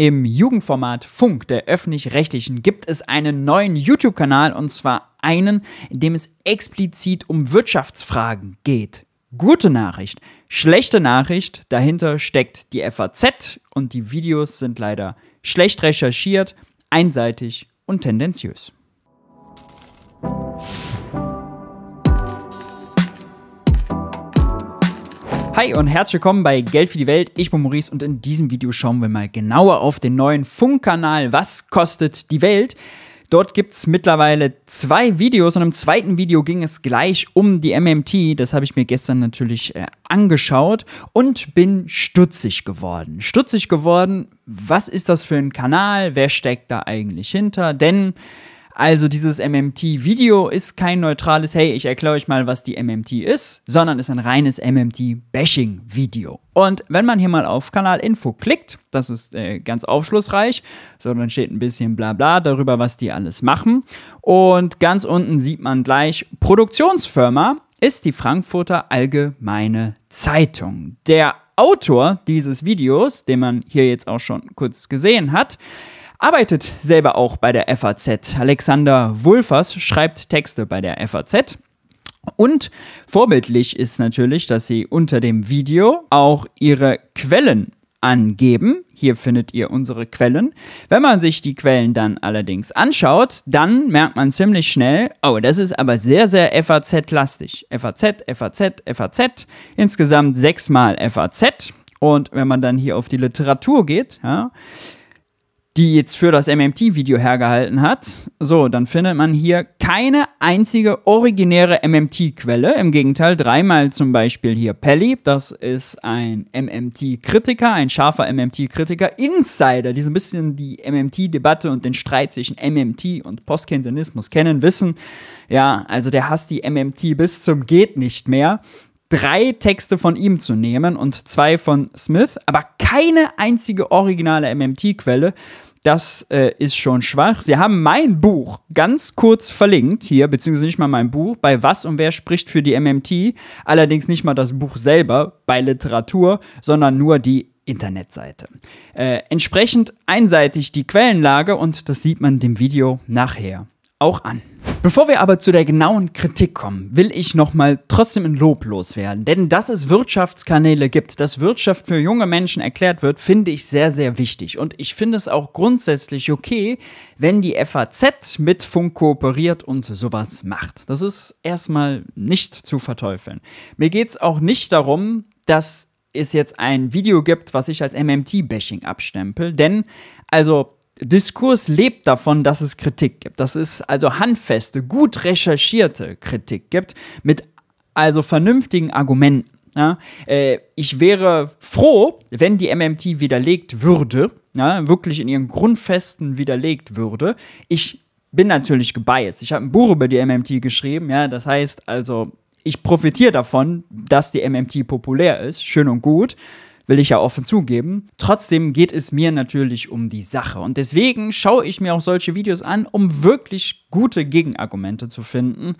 Im Jugendformat Funk der öffentlich-rechtlichen gibt es einen neuen YouTube-Kanal und zwar einen, in dem es explizit um Wirtschaftsfragen geht. Gute Nachricht, schlechte Nachricht, dahinter steckt die FAZ und die Videos sind leider schlecht recherchiert, einseitig und tendenziös. Hi und herzlich willkommen bei Geld für die Welt. Ich bin Maurice und in diesem Video schauen wir mal genauer auf den neuen Funkkanal Was kostet die Welt? Dort gibt es mittlerweile zwei Videos und im zweiten Video ging es gleich um die MMT. Das habe ich mir gestern natürlich äh, angeschaut und bin stutzig geworden. Stutzig geworden, was ist das für ein Kanal? Wer steckt da eigentlich hinter? Denn also dieses MMT-Video ist kein neutrales, hey, ich erkläre euch mal, was die MMT ist, sondern ist ein reines MMT-Bashing-Video. Und wenn man hier mal auf Kanalinfo klickt, das ist äh, ganz aufschlussreich, so dann steht ein bisschen bla bla darüber, was die alles machen. Und ganz unten sieht man gleich Produktionsfirma ist die Frankfurter Allgemeine Zeitung. Der Autor dieses Videos, den man hier jetzt auch schon kurz gesehen hat, arbeitet selber auch bei der FAZ. Alexander Wulfers schreibt Texte bei der FAZ. Und vorbildlich ist natürlich, dass sie unter dem Video auch ihre Quellen angeben. Hier findet ihr unsere Quellen. Wenn man sich die Quellen dann allerdings anschaut, dann merkt man ziemlich schnell, oh, das ist aber sehr, sehr FAZ-lastig. FAZ, FAZ, FAZ. Insgesamt sechsmal FAZ. Und wenn man dann hier auf die Literatur geht, ja, die jetzt für das MMT-Video hergehalten hat. So, dann findet man hier keine einzige originäre MMT-Quelle. Im Gegenteil, dreimal zum Beispiel hier Pelli, das ist ein MMT-Kritiker, ein scharfer MMT-Kritiker, Insider, die so ein bisschen die MMT-Debatte und den Streit zwischen MMT und Postkensianismus kennen, wissen. Ja, also der hasst die MMT bis zum geht nicht mehr drei Texte von ihm zu nehmen und zwei von Smith, aber keine einzige originale MMT-Quelle. Das äh, ist schon schwach. Sie haben mein Buch ganz kurz verlinkt hier, beziehungsweise nicht mal mein Buch, bei Was und Wer spricht für die MMT. Allerdings nicht mal das Buch selber bei Literatur, sondern nur die Internetseite. Äh, entsprechend einseitig die Quellenlage und das sieht man dem Video nachher auch an. Bevor wir aber zu der genauen Kritik kommen, will ich nochmal trotzdem in Lob loswerden. Denn dass es Wirtschaftskanäle gibt, dass Wirtschaft für junge Menschen erklärt wird, finde ich sehr, sehr wichtig. Und ich finde es auch grundsätzlich okay, wenn die FAZ mit Funk kooperiert und sowas macht. Das ist erstmal nicht zu verteufeln. Mir geht es auch nicht darum, dass es jetzt ein Video gibt, was ich als MMT-Bashing abstempel. Denn, also Diskurs lebt davon, dass es Kritik gibt, dass es also handfeste, gut recherchierte Kritik gibt, mit also vernünftigen Argumenten. Ja, äh, ich wäre froh, wenn die MMT widerlegt würde, ja, wirklich in ihren Grundfesten widerlegt würde. Ich bin natürlich gebiased. Ich habe ein Buch über die MMT geschrieben, ja, das heißt also, ich profitiere davon, dass die MMT populär ist, schön und gut will ich ja offen zugeben. Trotzdem geht es mir natürlich um die Sache. Und deswegen schaue ich mir auch solche Videos an, um wirklich gute Gegenargumente zu finden.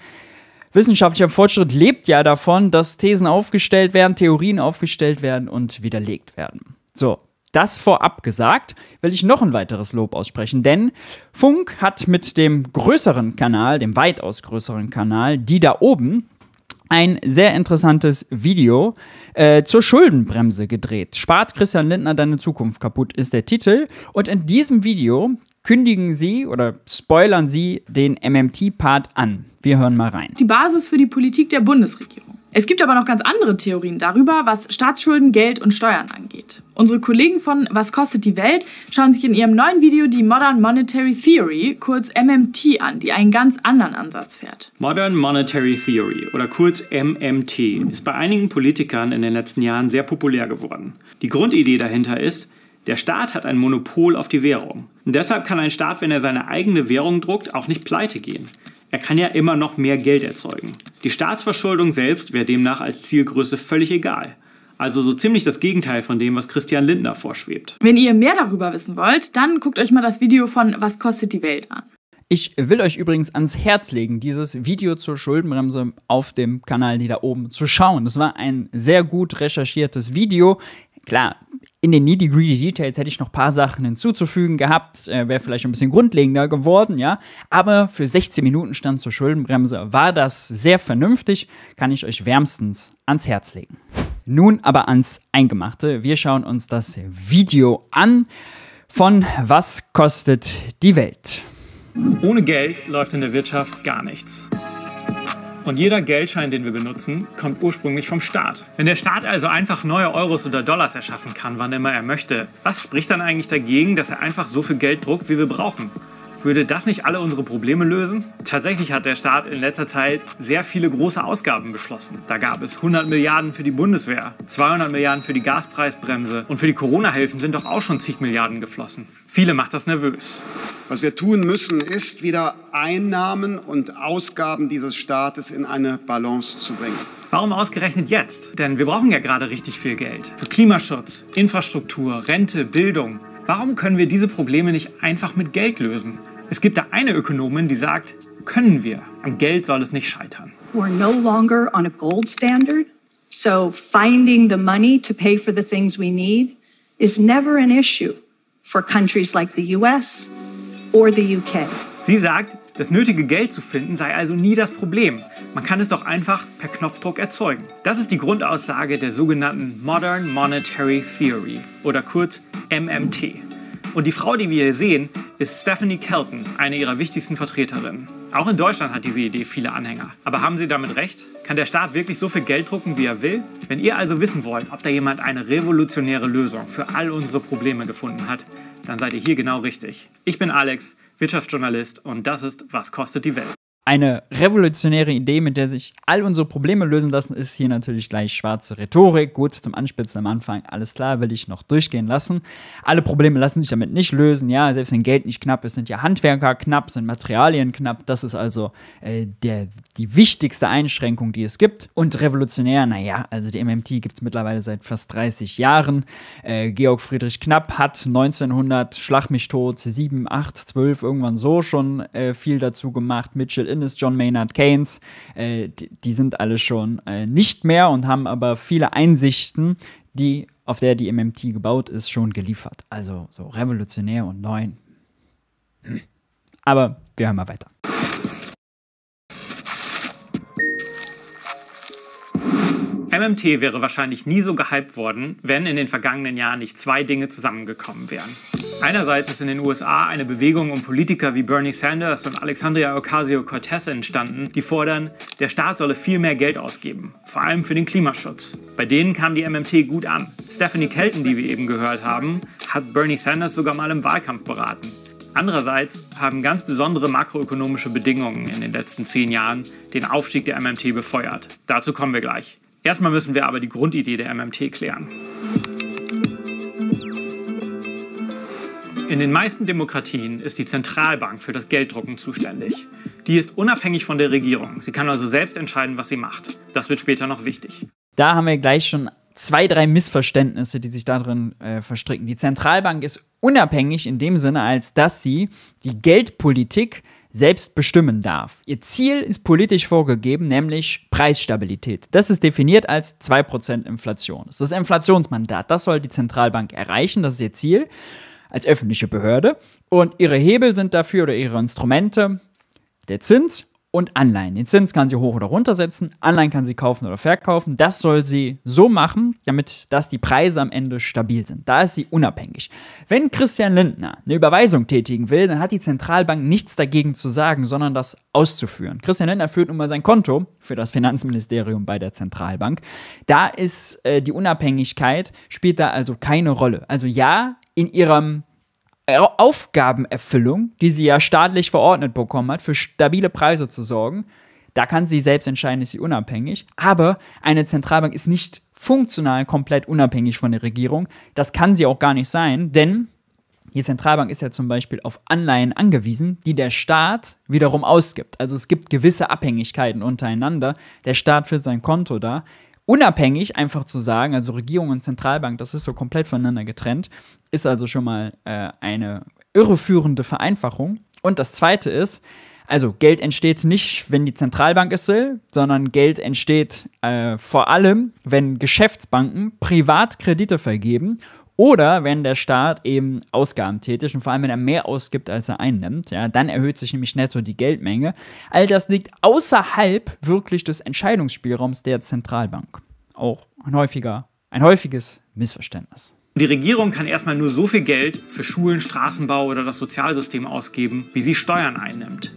Wissenschaftlicher Fortschritt lebt ja davon, dass Thesen aufgestellt werden, Theorien aufgestellt werden und widerlegt werden. So, das vorab gesagt, will ich noch ein weiteres Lob aussprechen, denn Funk hat mit dem größeren Kanal, dem weitaus größeren Kanal, die da oben, ein sehr interessantes Video äh, zur Schuldenbremse gedreht. Spart Christian Lindner deine Zukunft kaputt ist der Titel. Und in diesem Video kündigen sie oder spoilern sie den MMT-Part an. Wir hören mal rein. Die Basis für die Politik der Bundesregierung. Es gibt aber noch ganz andere Theorien darüber, was Staatsschulden, Geld und Steuern angeht. Unsere Kollegen von Was kostet die Welt schauen sich in ihrem neuen Video die Modern Monetary Theory, kurz MMT, an, die einen ganz anderen Ansatz fährt. Modern Monetary Theory oder kurz MMT ist bei einigen Politikern in den letzten Jahren sehr populär geworden. Die Grundidee dahinter ist, der Staat hat ein Monopol auf die Währung. Und deshalb kann ein Staat, wenn er seine eigene Währung druckt, auch nicht pleite gehen. Er kann ja immer noch mehr Geld erzeugen. Die Staatsverschuldung selbst wäre demnach als Zielgröße völlig egal. Also so ziemlich das Gegenteil von dem, was Christian Lindner vorschwebt. Wenn ihr mehr darüber wissen wollt, dann guckt euch mal das Video von Was kostet die Welt an. Ich will euch übrigens ans Herz legen, dieses Video zur Schuldenbremse auf dem Kanal, die da oben zu schauen. Das war ein sehr gut recherchiertes Video. Klar, in den Needy Greedy Details hätte ich noch ein paar Sachen hinzuzufügen gehabt, äh, wäre vielleicht ein bisschen grundlegender geworden, ja. Aber für 16 Minuten Stand zur Schuldenbremse war das sehr vernünftig, kann ich euch wärmstens ans Herz legen. Nun aber ans Eingemachte. Wir schauen uns das Video an von Was kostet die Welt? Ohne Geld läuft in der Wirtschaft gar nichts. Und jeder Geldschein, den wir benutzen, kommt ursprünglich vom Staat. Wenn der Staat also einfach neue Euros oder Dollars erschaffen kann, wann immer er möchte, was spricht dann eigentlich dagegen, dass er einfach so viel Geld druckt, wie wir brauchen? Würde das nicht alle unsere Probleme lösen? Tatsächlich hat der Staat in letzter Zeit sehr viele große Ausgaben beschlossen. Da gab es 100 Milliarden für die Bundeswehr, 200 Milliarden für die Gaspreisbremse und für die Corona-Hilfen sind doch auch schon zig Milliarden geflossen. Viele macht das nervös. Was wir tun müssen, ist wieder Einnahmen und Ausgaben dieses Staates in eine Balance zu bringen. Warum ausgerechnet jetzt? Denn wir brauchen ja gerade richtig viel Geld. Für Klimaschutz, Infrastruktur, Rente, Bildung. Warum können wir diese Probleme nicht einfach mit Geld lösen? Es gibt da eine Ökonomin, die sagt, können wir. Am Geld soll es nicht scheitern. We're no longer on a gold standard, so finding the money to pay for the things we need is never an issue for countries like the US or the UK. Sie sagt, das nötige Geld zu finden sei also nie das Problem. Man kann es doch einfach per Knopfdruck erzeugen. Das ist die Grundaussage der sogenannten Modern Monetary Theory oder kurz MMT. Und die Frau, die wir hier sehen, ist Stephanie Kelton, eine ihrer wichtigsten Vertreterinnen. Auch in Deutschland hat diese Idee viele Anhänger. Aber haben sie damit recht? Kann der Staat wirklich so viel Geld drucken, wie er will? Wenn ihr also wissen wollt, ob da jemand eine revolutionäre Lösung für all unsere Probleme gefunden hat, dann seid ihr hier genau richtig. Ich bin Alex, Wirtschaftsjournalist und das ist Was kostet die Welt? Eine revolutionäre Idee, mit der sich all unsere Probleme lösen lassen, ist hier natürlich gleich schwarze Rhetorik. Gut, zum Anspitzen am Anfang, alles klar, will ich noch durchgehen lassen. Alle Probleme lassen sich damit nicht lösen. Ja, selbst wenn Geld nicht knapp ist, sind ja Handwerker knapp, sind Materialien knapp. Das ist also äh, der, die wichtigste Einschränkung, die es gibt. Und revolutionär, naja, also die MMT gibt es mittlerweile seit fast 30 Jahren. Äh, Georg Friedrich Knapp hat 1900, Schlag mich tot, 7, 8, 12, irgendwann so schon äh, viel dazu gemacht. Mitchell Collins, John Maynard Keynes, äh, die, die, sind alle schon äh, nicht mehr und haben aber viele Einsichten, die auf der die MMT gebaut ist, schon geliefert. Also so revolutionär und neu. Aber wir hören mal weiter. MMT wäre wahrscheinlich nie so gehypt worden, wenn in den vergangenen Jahren nicht zwei Dinge zusammengekommen wären. Einerseits ist in den USA eine Bewegung um Politiker wie Bernie Sanders und Alexandria Ocasio-Cortez entstanden, die fordern, der Staat solle viel mehr Geld ausgeben, vor allem für den Klimaschutz. Bei denen kam die MMT gut an. Stephanie Kelton, die wir eben gehört haben, hat Bernie Sanders sogar mal im Wahlkampf beraten. Andererseits haben ganz besondere makroökonomische Bedingungen in den letzten zehn Jahren den Aufstieg der MMT befeuert. Dazu kommen wir gleich. Erstmal müssen wir aber die Grundidee der MMT klären. In den meisten Demokratien ist die Zentralbank für das Gelddrucken zuständig. Die ist unabhängig von der Regierung. Sie kann also selbst entscheiden, was sie macht. Das wird später noch wichtig. Da haben wir gleich schon zwei, drei Missverständnisse, die sich darin äh, verstricken. Die Zentralbank ist unabhängig in dem Sinne, als dass sie die Geldpolitik selbst bestimmen darf. Ihr Ziel ist politisch vorgegeben, nämlich Preisstabilität. Das ist definiert als 2% Inflation. Das ist das Inflationsmandat. Das soll die Zentralbank erreichen, das ist ihr Ziel als öffentliche Behörde. Und ihre Hebel sind dafür oder ihre Instrumente der Zins, und Anleihen. Den Zins kann sie hoch oder runter setzen, Anleihen kann sie kaufen oder verkaufen. Das soll sie so machen, damit dass die Preise am Ende stabil sind. Da ist sie unabhängig. Wenn Christian Lindner eine Überweisung tätigen will, dann hat die Zentralbank nichts dagegen zu sagen, sondern das auszuführen. Christian Lindner führt nun mal sein Konto für das Finanzministerium bei der Zentralbank. Da ist äh, die Unabhängigkeit spielt da also keine Rolle. Also ja, in ihrem Aufgabenerfüllung, die sie ja staatlich verordnet bekommen hat, für stabile Preise zu sorgen. Da kann sie selbst entscheiden, ist sie unabhängig. Aber eine Zentralbank ist nicht funktional komplett unabhängig von der Regierung. Das kann sie auch gar nicht sein, denn die Zentralbank ist ja zum Beispiel auf Anleihen angewiesen, die der Staat wiederum ausgibt. Also es gibt gewisse Abhängigkeiten untereinander. Der Staat führt sein Konto da. Unabhängig einfach zu sagen, also Regierung und Zentralbank, das ist so komplett voneinander getrennt, ist also schon mal äh, eine irreführende Vereinfachung. Und das Zweite ist, also Geld entsteht nicht, wenn die Zentralbank es will, sondern Geld entsteht äh, vor allem, wenn Geschäftsbanken Privatkredite vergeben oder wenn der Staat eben Ausgaben tätigt und vor allem, wenn er mehr ausgibt, als er einnimmt, ja, dann erhöht sich nämlich netto die Geldmenge. All das liegt außerhalb wirklich des Entscheidungsspielraums der Zentralbank. Auch ein häufiger, ein häufiges Missverständnis. Die Regierung kann erstmal nur so viel Geld für Schulen, Straßenbau oder das Sozialsystem ausgeben, wie sie Steuern einnimmt.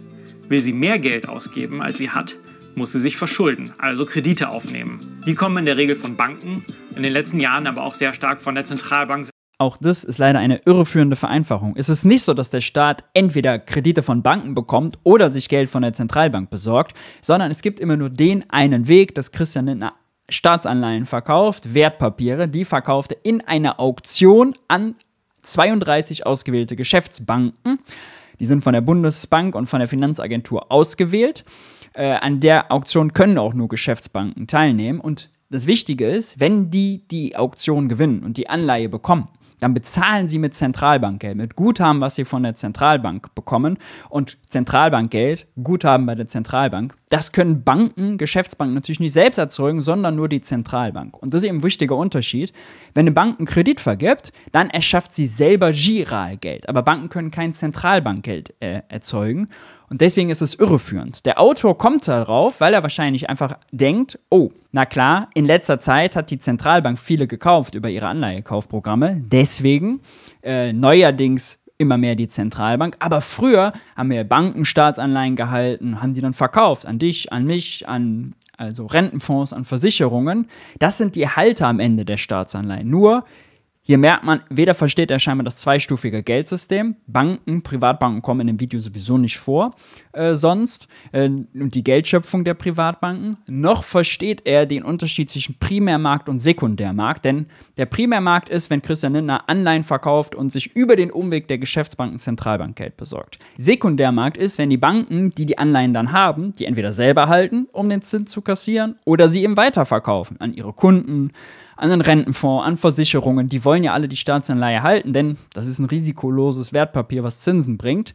Will sie mehr Geld ausgeben, als sie hat, muss sie sich verschulden, also Kredite aufnehmen. Die kommen in der Regel von Banken, in den letzten Jahren aber auch sehr stark von der Zentralbank. Auch das ist leider eine irreführende Vereinfachung. Es ist nicht so, dass der Staat entweder Kredite von Banken bekommt oder sich Geld von der Zentralbank besorgt, sondern es gibt immer nur den einen Weg, das Christian Lindner Staatsanleihen verkauft, Wertpapiere, die verkaufte in einer Auktion an 32 ausgewählte Geschäftsbanken. Die sind von der Bundesbank und von der Finanzagentur ausgewählt. Äh, an der Auktion können auch nur Geschäftsbanken teilnehmen. Und das Wichtige ist, wenn die die Auktion gewinnen und die Anleihe bekommen, dann bezahlen sie mit Zentralbankgeld, mit Guthaben, was sie von der Zentralbank bekommen. Und Zentralbankgeld, Guthaben bei der Zentralbank, das können Banken, Geschäftsbanken natürlich nicht selbst erzeugen, sondern nur die Zentralbank. Und das ist eben ein wichtiger Unterschied. Wenn eine Bank einen Kredit vergibt, dann erschafft sie selber Giralgeld. Aber Banken können kein Zentralbankgeld äh, erzeugen. Und deswegen ist es irreführend. Der Autor kommt darauf, weil er wahrscheinlich einfach denkt, oh, na klar, in letzter Zeit hat die Zentralbank viele gekauft über ihre Anleihekaufprogramme. Deswegen äh, neuerdings immer mehr die Zentralbank. Aber früher haben wir Banken Staatsanleihen gehalten, haben die dann verkauft an dich, an mich, an also Rentenfonds, an Versicherungen. Das sind die Halter am Ende der Staatsanleihen. Nur hier merkt man, weder versteht er scheinbar das zweistufige Geldsystem, Banken, Privatbanken kommen in dem Video sowieso nicht vor, äh, sonst, äh, und die Geldschöpfung der Privatbanken, noch versteht er den Unterschied zwischen Primärmarkt und Sekundärmarkt, denn der Primärmarkt ist, wenn Christian Lindner Anleihen verkauft und sich über den Umweg der Geschäftsbanken Zentralbank Geld besorgt. Sekundärmarkt ist, wenn die Banken, die die Anleihen dann haben, die entweder selber halten, um den Zins zu kassieren, oder sie eben weiterverkaufen an ihre Kunden, an den Rentenfonds, an Versicherungen, die wollen ja alle die Staatsanleihe halten, denn das ist ein risikoloses Wertpapier, was Zinsen bringt.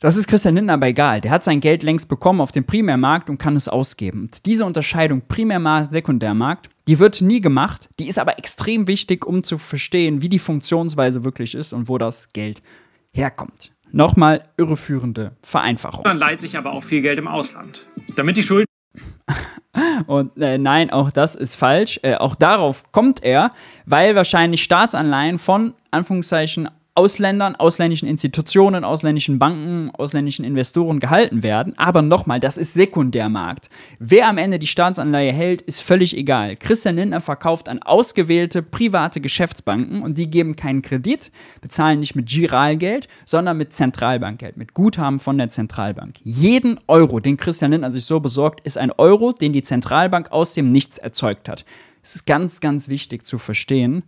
Das ist Christian Lindner aber egal. Der hat sein Geld längst bekommen auf dem Primärmarkt und kann es ausgeben. Und diese Unterscheidung Primärmarkt, Sekundärmarkt, die wird nie gemacht, die ist aber extrem wichtig, um zu verstehen, wie die Funktionsweise wirklich ist und wo das Geld herkommt. Nochmal irreführende Vereinfachung. Dann leiht sich aber auch viel Geld im Ausland, damit die Schulden. Und äh, nein, auch das ist falsch. Äh, auch darauf kommt er, weil wahrscheinlich Staatsanleihen von Anführungszeichen Ausländern, ausländischen Institutionen, ausländischen Banken, ausländischen Investoren gehalten werden. Aber nochmal, das ist Sekundärmarkt. Wer am Ende die Staatsanleihe hält, ist völlig egal. Christian Lindner verkauft an ausgewählte private Geschäftsbanken und die geben keinen Kredit, bezahlen nicht mit Giralgeld, sondern mit Zentralbankgeld, mit Guthaben von der Zentralbank. Jeden Euro, den Christian Lindner sich so besorgt, ist ein Euro, den die Zentralbank aus dem Nichts erzeugt hat. Es ist ganz, ganz wichtig zu verstehen.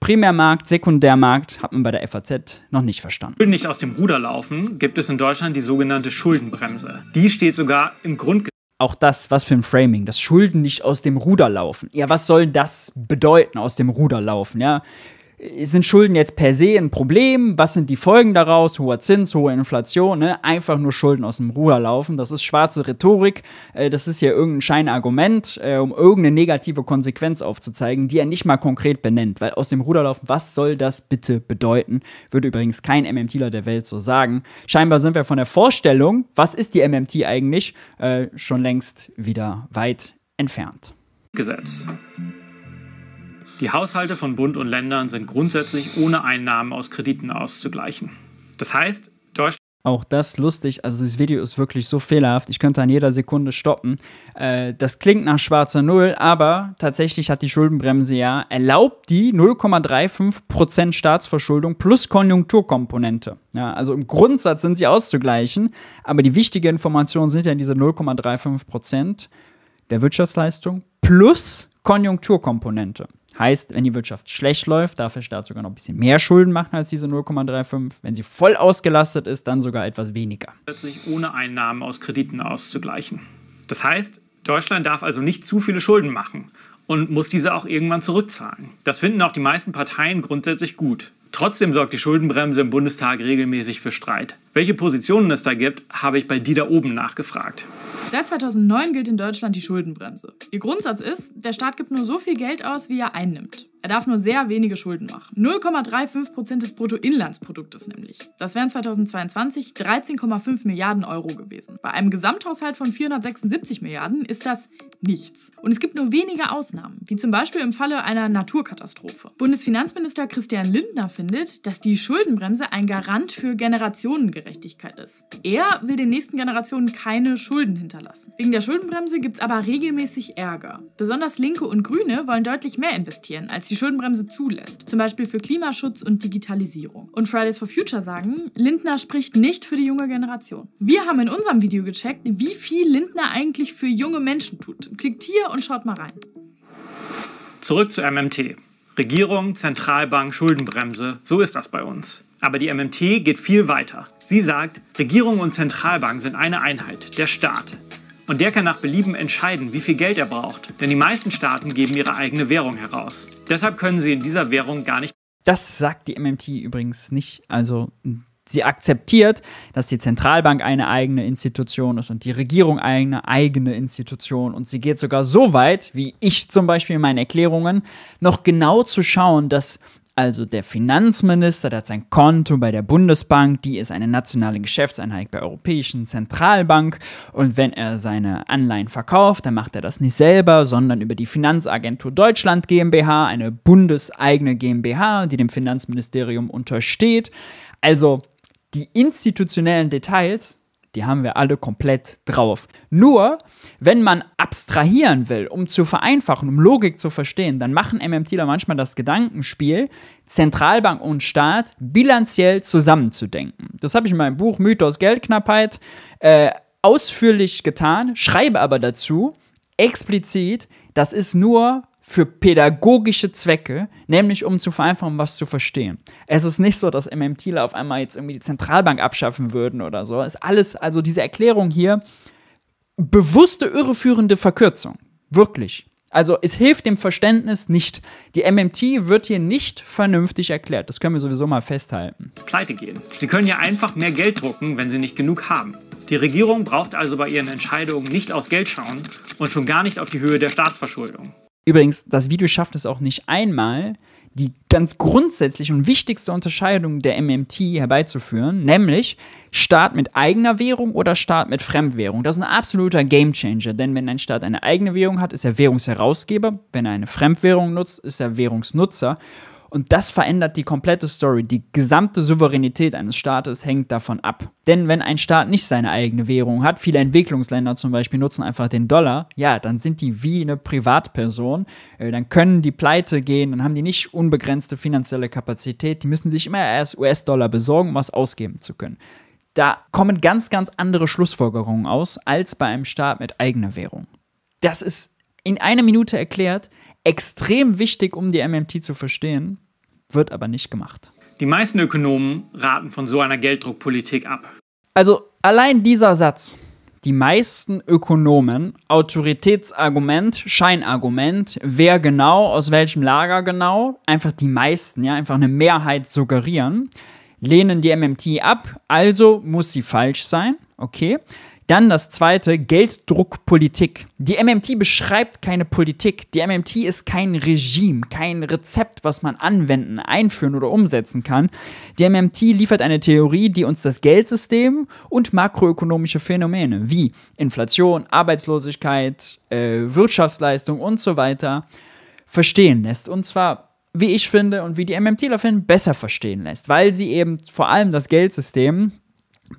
Primärmarkt, Sekundärmarkt hat man bei der FAZ noch nicht verstanden. Schulden nicht aus dem Ruder laufen, gibt es in Deutschland die sogenannte Schuldenbremse. Die steht sogar im Grundgesetz. Auch das, was für ein Framing, dass Schulden nicht aus dem Ruder laufen. Ja, was soll das bedeuten, aus dem Ruder laufen? Ja, sind Schulden jetzt per se ein Problem? Was sind die Folgen daraus? Hoher Zins, hohe Inflation, ne? einfach nur Schulden aus dem Ruder laufen. Das ist schwarze Rhetorik. Äh, das ist ja irgendein Scheinargument, äh, um irgendeine negative Konsequenz aufzuzeigen, die er nicht mal konkret benennt. Weil aus dem Ruder laufen, was soll das bitte bedeuten? Würde übrigens kein MMTler der Welt so sagen. Scheinbar sind wir von der Vorstellung, was ist die MMT eigentlich, äh, schon längst wieder weit entfernt. Gesetz. Die Haushalte von Bund und Ländern sind grundsätzlich ohne Einnahmen aus Krediten auszugleichen. Das heißt, Deutschland. Auch das lustig, also das Video ist wirklich so fehlerhaft, ich könnte an jeder Sekunde stoppen. Äh, das klingt nach schwarzer Null, aber tatsächlich hat die Schuldenbremse ja erlaubt die 0,35% Staatsverschuldung plus Konjunkturkomponente. Ja, also im Grundsatz sind sie auszugleichen, aber die wichtige Information sind ja diese 0,35% der Wirtschaftsleistung plus Konjunkturkomponente. Heißt, wenn die Wirtschaft schlecht läuft, darf der Staat sogar noch ein bisschen mehr Schulden machen als diese 0,35. Wenn sie voll ausgelastet ist, dann sogar etwas weniger. Plötzlich ohne Einnahmen aus Krediten auszugleichen. Das heißt, Deutschland darf also nicht zu viele Schulden machen und muss diese auch irgendwann zurückzahlen. Das finden auch die meisten Parteien grundsätzlich gut. Trotzdem sorgt die Schuldenbremse im Bundestag regelmäßig für Streit. Welche Positionen es da gibt, habe ich bei die da oben nachgefragt. Seit 2009 gilt in Deutschland die Schuldenbremse. Ihr Grundsatz ist, der Staat gibt nur so viel Geld aus, wie er einnimmt. Er darf nur sehr wenige Schulden machen. 0,35 Prozent des Bruttoinlandsproduktes nämlich. Das wären 2022 13,5 Milliarden Euro gewesen. Bei einem Gesamthaushalt von 476 Milliarden ist das nichts. Und es gibt nur wenige Ausnahmen, wie zum Beispiel im Falle einer Naturkatastrophe. Bundesfinanzminister Christian Lindner findet, dass die Schuldenbremse ein Garant für Generationengerechtigkeit Steuergerechtigkeit ist. Er will den nächsten Generationen keine Schulden hinterlassen. Wegen der Schuldenbremse gibt es aber regelmäßig Ärger. Besonders Linke und Grüne wollen deutlich mehr investieren, als die Schuldenbremse zulässt, zum Beispiel für Klimaschutz und Digitalisierung. Und Fridays for Future sagen, Lindner spricht nicht für die junge Generation. Wir haben in unserem Video gecheckt, wie viel Lindner eigentlich für junge Menschen tut. Klickt hier und schaut mal rein. Zurück zu MMT. Regierung, Zentralbank, Schuldenbremse, so ist das bei uns. Aber die MMT geht viel weiter. Sie sagt, Regierung und Zentralbank sind eine Einheit, der Staat. Und der kann nach Belieben entscheiden, wie viel Geld er braucht. Denn die meisten Staaten geben ihre eigene Währung heraus. Deshalb können sie in dieser Währung gar nicht. Das sagt die MMT übrigens nicht. Also sie akzeptiert, dass die Zentralbank eine eigene Institution ist und die Regierung eine eigene Institution. Und sie geht sogar so weit, wie ich zum Beispiel in meinen Erklärungen, noch genau zu schauen, dass also der Finanzminister, der hat sein Konto bei der Bundesbank, die ist eine nationale Geschäftseinheit bei der Europäischen Zentralbank. Und wenn er seine Anleihen verkauft, dann macht er das nicht selber, sondern über die Finanzagentur Deutschland GmbH, eine bundeseigene GmbH, die dem Finanzministerium untersteht. Also die institutionellen Details die haben wir alle komplett drauf. Nur, wenn man abstrahieren will, um zu vereinfachen, um Logik zu verstehen, dann machen MMTler manchmal das Gedankenspiel, Zentralbank und Staat bilanziell zusammenzudenken. Das habe ich in meinem Buch Mythos Geldknappheit äh, ausführlich getan, schreibe aber dazu explizit, das ist nur für pädagogische Zwecke, nämlich um zu vereinfachen, was zu verstehen. Es ist nicht so, dass MMTler auf einmal jetzt irgendwie die Zentralbank abschaffen würden oder so. Es ist alles, also diese Erklärung hier, bewusste irreführende Verkürzung. Wirklich. Also es hilft dem Verständnis nicht. Die MMT wird hier nicht vernünftig erklärt. Das können wir sowieso mal festhalten. Pleite gehen. Sie können ja einfach mehr Geld drucken, wenn sie nicht genug haben. Die Regierung braucht also bei ihren Entscheidungen nicht aufs Geld schauen und schon gar nicht auf die Höhe der Staatsverschuldung. Übrigens, das Video schafft es auch nicht einmal, die ganz grundsätzliche und wichtigste Unterscheidung der MMT herbeizuführen, nämlich Staat mit eigener Währung oder Staat mit Fremdwährung. Das ist ein absoluter Gamechanger, denn wenn ein Staat eine eigene Währung hat, ist er Währungsherausgeber, wenn er eine Fremdwährung nutzt, ist er Währungsnutzer. Und das verändert die komplette Story. Die gesamte Souveränität eines Staates hängt davon ab. Denn wenn ein Staat nicht seine eigene Währung hat, viele Entwicklungsländer zum Beispiel nutzen einfach den Dollar, ja, dann sind die wie eine Privatperson, äh, dann können die pleite gehen, dann haben die nicht unbegrenzte finanzielle Kapazität, die müssen sich immer erst US-Dollar besorgen, um was ausgeben zu können. Da kommen ganz, ganz andere Schlussfolgerungen aus als bei einem Staat mit eigener Währung. Das ist in einer Minute erklärt, extrem wichtig, um die MMT zu verstehen, wird aber nicht gemacht. Die meisten Ökonomen raten von so einer Gelddruckpolitik ab. Also allein dieser Satz, die meisten Ökonomen, Autoritätsargument, Scheinargument, wer genau, aus welchem Lager genau, einfach die meisten, ja, einfach eine Mehrheit suggerieren, lehnen die MMT ab, also muss sie falsch sein, okay? Dann das zweite, Gelddruckpolitik. Die MMT beschreibt keine Politik. Die MMT ist kein Regime, kein Rezept, was man anwenden, einführen oder umsetzen kann. Die MMT liefert eine Theorie, die uns das Geldsystem und makroökonomische Phänomene wie Inflation, Arbeitslosigkeit, äh, Wirtschaftsleistung und so weiter verstehen lässt. Und zwar wie ich finde und wie die MMTler finden, besser verstehen lässt, weil sie eben vor allem das Geldsystem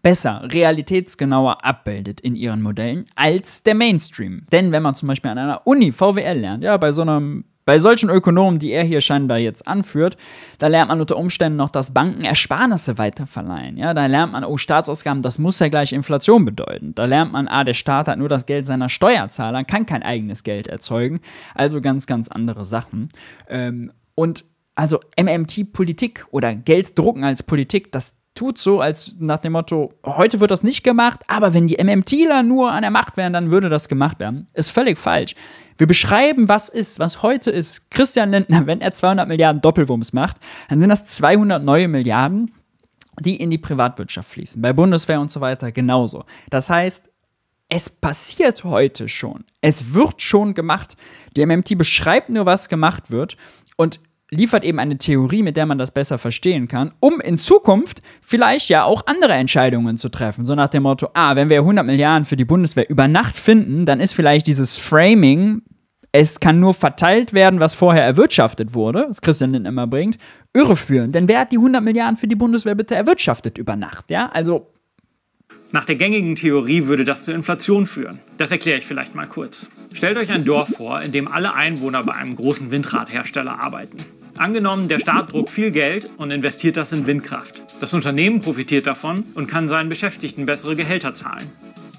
besser, realitätsgenauer abbildet in ihren Modellen als der Mainstream. Denn wenn man zum Beispiel an einer Uni VWL lernt, ja, bei so einem bei solchen Ökonomen, die er hier scheinbar jetzt anführt, da lernt man unter Umständen noch, dass Banken Ersparnisse weiterverleihen. Ja, da lernt man, oh, Staatsausgaben, das muss ja gleich Inflation bedeuten. Da lernt man, ah, der Staat hat nur das Geld seiner Steuerzahler, kann kein eigenes Geld erzeugen. Also ganz, ganz andere Sachen. Ähm, und also MMT-Politik oder Geld drucken als Politik, das tut so, als nach dem Motto, heute wird das nicht gemacht, aber wenn die MMTler nur an der Macht wären, dann würde das gemacht werden. Ist völlig falsch. Wir beschreiben, was ist, was heute ist. Christian Lindner, wenn er 200 Milliarden Doppelwumms macht, dann sind das 200 neue Milliarden, die in die Privatwirtschaft fließen. Bei Bundeswehr und so weiter genauso. Das heißt, es passiert heute schon. Es wird schon gemacht. Die MMT beschreibt nur, was gemacht wird. Und liefert eben eine Theorie, mit der man das besser verstehen kann, um in Zukunft vielleicht ja auch andere Entscheidungen zu treffen. So nach dem Motto, ah, wenn wir 100 Milliarden für die Bundeswehr über Nacht finden, dann ist vielleicht dieses Framing, es kann nur verteilt werden, was vorher erwirtschaftet wurde, was Christian Lindner immer bringt, irreführend. Denn wer hat die 100 Milliarden für die Bundeswehr bitte erwirtschaftet über Nacht? Ja, also... Nach der gängigen Theorie würde das zur Inflation führen. Das erkläre ich vielleicht mal kurz. Stellt euch ein Dorf vor, in dem alle Einwohner bei einem großen Windradhersteller arbeiten. Angenommen, der Staat druckt viel Geld und investiert das in Windkraft. Das Unternehmen profitiert davon und kann seinen Beschäftigten bessere Gehälter zahlen.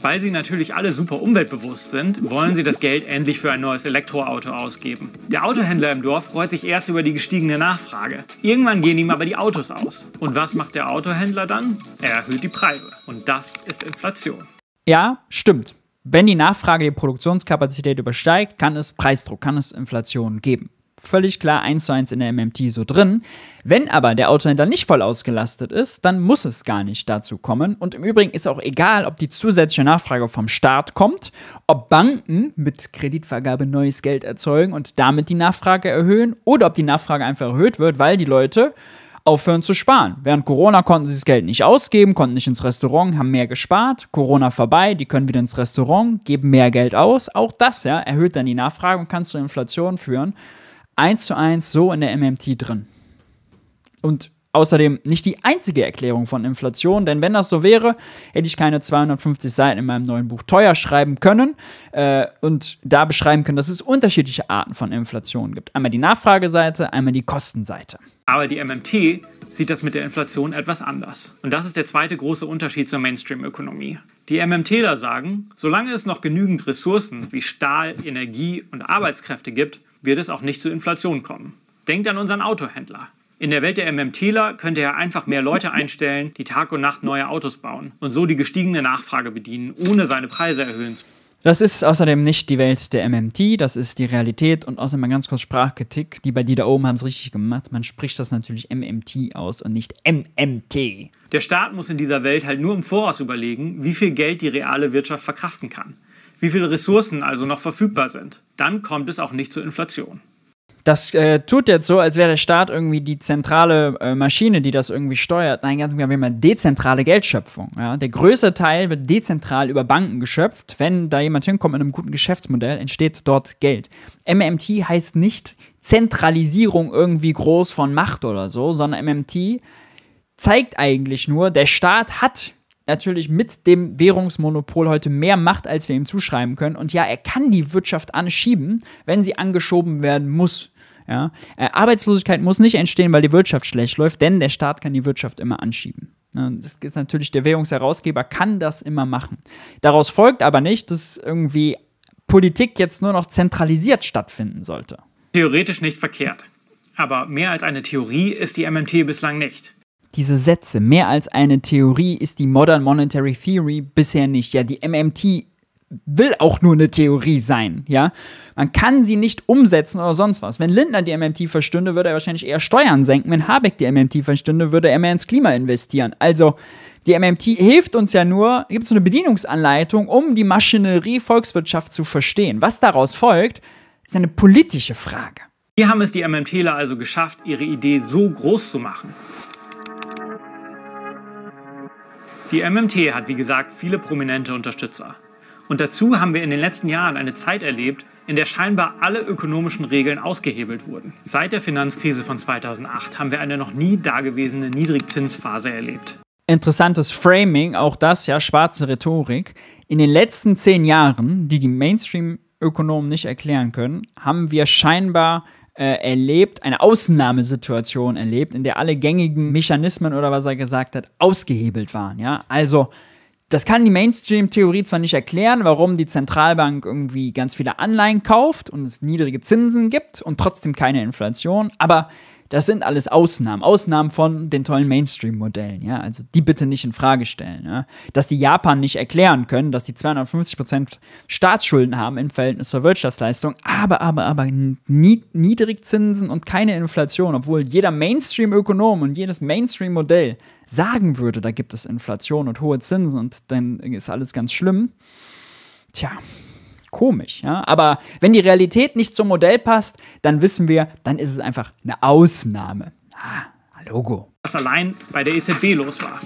Weil sie natürlich alle super umweltbewusst sind, wollen sie das Geld endlich für ein neues Elektroauto ausgeben. Der Autohändler im Dorf freut sich erst über die gestiegene Nachfrage. Irgendwann gehen ihm aber die Autos aus. Und was macht der Autohändler dann? Er erhöht die Preise. Und das ist Inflation. Ja, stimmt. Wenn die Nachfrage die Produktionskapazität übersteigt, kann es Preisdruck, kann es Inflation geben völlig klar 1 zu 1 in der MMT so drin. Wenn aber der Autohändler nicht voll ausgelastet ist, dann muss es gar nicht dazu kommen. Und im Übrigen ist auch egal, ob die zusätzliche Nachfrage vom Staat kommt, ob Banken mit Kreditvergabe neues Geld erzeugen und damit die Nachfrage erhöhen oder ob die Nachfrage einfach erhöht wird, weil die Leute aufhören zu sparen. Während Corona konnten sie das Geld nicht ausgeben, konnten nicht ins Restaurant, haben mehr gespart. Corona vorbei, die können wieder ins Restaurant, geben mehr Geld aus. Auch das ja, erhöht dann die Nachfrage und kann zu Inflation führen eins zu eins so in der MMT drin. Und außerdem nicht die einzige Erklärung von Inflation, denn wenn das so wäre, hätte ich keine 250 Seiten in meinem neuen Buch teuer schreiben können äh, und da beschreiben können, dass es unterschiedliche Arten von Inflation gibt. Einmal die Nachfrageseite, einmal die Kostenseite. Aber die MMT sieht das mit der Inflation etwas anders. Und das ist der zweite große Unterschied zur Mainstream-Ökonomie. Die MMTler sagen, solange es noch genügend Ressourcen wie Stahl, Energie und Arbeitskräfte gibt, wird es auch nicht zu Inflation kommen. Denkt an unseren Autohändler. In der Welt der MMTler könnte er einfach mehr Leute einstellen, die Tag und Nacht neue Autos bauen und so die gestiegene Nachfrage bedienen, ohne seine Preise erhöhen zu das ist außerdem nicht die Welt der MMT, das ist die Realität und außerdem mal ganz kurz Sprachkritik. Die bei dir da oben haben es richtig gemacht. Man spricht das natürlich MMT aus und nicht MMT. Der Staat muss in dieser Welt halt nur im Voraus überlegen, wie viel Geld die reale Wirtschaft verkraften kann wie viele Ressourcen also noch verfügbar sind. Dann kommt es auch nicht zur Inflation. Das äh, tut jetzt so, als wäre der Staat irgendwie die zentrale äh, Maschine, die das irgendwie steuert. Nein, ganz im Gegenteil, wir haben dezentrale Geldschöpfung. Ja? Der größte Teil wird dezentral über Banken geschöpft. Wenn da jemand hinkommt mit einem guten Geschäftsmodell, entsteht dort Geld. MMT heißt nicht Zentralisierung irgendwie groß von Macht oder so, sondern MMT zeigt eigentlich nur, der Staat hat natürlich mit dem Währungsmonopol heute mehr Macht, als wir ihm zuschreiben können. Und ja, er kann die Wirtschaft anschieben, wenn sie angeschoben werden muss. Ja? Äh, Arbeitslosigkeit muss nicht entstehen, weil die Wirtschaft schlecht läuft, denn der Staat kann die Wirtschaft immer anschieben. Das ist natürlich, der Währungsherausgeber kann das immer machen. Daraus folgt aber nicht, dass irgendwie Politik jetzt nur noch zentralisiert stattfinden sollte. Theoretisch nicht verkehrt. Aber mehr als eine Theorie ist die MMT bislang nicht diese Sätze, mehr als eine Theorie ist die Modern Monetary Theory bisher nicht. Ja, die MMT will auch nur eine Theorie sein, ja. Man kann sie nicht umsetzen oder sonst was. Wenn Lindner die MMT verstünde, würde er wahrscheinlich eher Steuern senken. Wenn Habeck die MMT verstünde, würde er mehr ins Klima investieren. Also, die MMT hilft uns ja nur, gibt es so eine Bedienungsanleitung, um die Maschinerie Volkswirtschaft zu verstehen. Was daraus folgt, ist eine politische Frage. Hier haben es die MMTler also geschafft, ihre Idee so groß zu machen. Die MMT hat wie gesagt viele prominente Unterstützer. Und dazu haben wir in den letzten Jahren eine Zeit erlebt, in der scheinbar alle ökonomischen Regeln ausgehebelt wurden. Seit der Finanzkrise von 2008 haben wir eine noch nie dagewesene Niedrigzinsphase erlebt. Interessantes Framing, auch das ja schwarze Rhetorik. In den letzten zehn Jahren, die die Mainstream-Ökonomen nicht erklären können, haben wir scheinbar äh, erlebt, eine Ausnahmesituation erlebt, in der alle gängigen Mechanismen oder was er gesagt hat, ausgehebelt waren. Ja? Also, das kann die Mainstream-Theorie zwar nicht erklären, warum die Zentralbank irgendwie ganz viele Anleihen kauft und es niedrige Zinsen gibt und trotzdem keine Inflation, aber das sind alles Ausnahmen. Ausnahmen von den tollen Mainstream-Modellen, ja. Also die bitte nicht in Frage stellen. Ja? Dass die Japan nicht erklären können, dass die 250% Staatsschulden haben im Verhältnis zur Wirtschaftsleistung, aber, aber, aber Niedrigzinsen und keine Inflation, obwohl jeder Mainstream-Ökonom und jedes Mainstream-Modell sagen würde, da gibt es Inflation und hohe Zinsen und dann ist alles ganz schlimm. Tja, Komisch, ja. Aber wenn die Realität nicht zum Modell passt, dann wissen wir, dann ist es einfach eine Ausnahme. Ah, Logo. Was allein bei der EZB los war.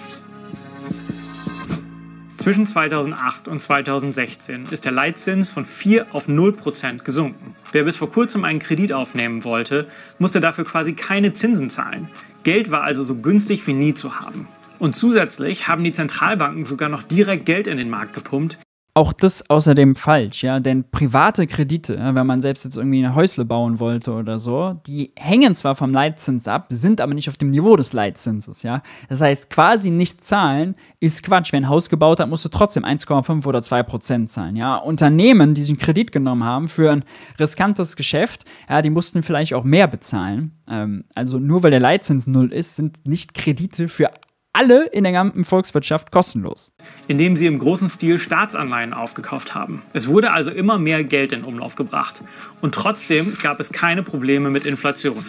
Zwischen 2008 und 2016 ist der Leitzins von 4 auf 0% gesunken. Wer bis vor kurzem einen Kredit aufnehmen wollte, musste dafür quasi keine Zinsen zahlen. Geld war also so günstig wie nie zu haben. Und zusätzlich haben die Zentralbanken sogar noch direkt Geld in den Markt gepumpt, auch das außerdem falsch, ja, denn private Kredite, wenn man selbst jetzt irgendwie eine Häusle bauen wollte oder so, die hängen zwar vom Leitzins ab, sind aber nicht auf dem Niveau des Leitzinses, ja. Das heißt, quasi nicht zahlen ist Quatsch. Wer ein Haus gebaut hat, musst du trotzdem 1,5 oder 2 Prozent zahlen, ja. Unternehmen, die sich einen Kredit genommen haben für ein riskantes Geschäft, ja, die mussten vielleicht auch mehr bezahlen. Ähm, also nur weil der Leitzins null ist, sind nicht Kredite für alle in der gesamten Volkswirtschaft kostenlos. Indem sie im großen Stil Staatsanleihen aufgekauft haben. Es wurde also immer mehr Geld in Umlauf gebracht. Und trotzdem gab es keine Probleme mit Inflation.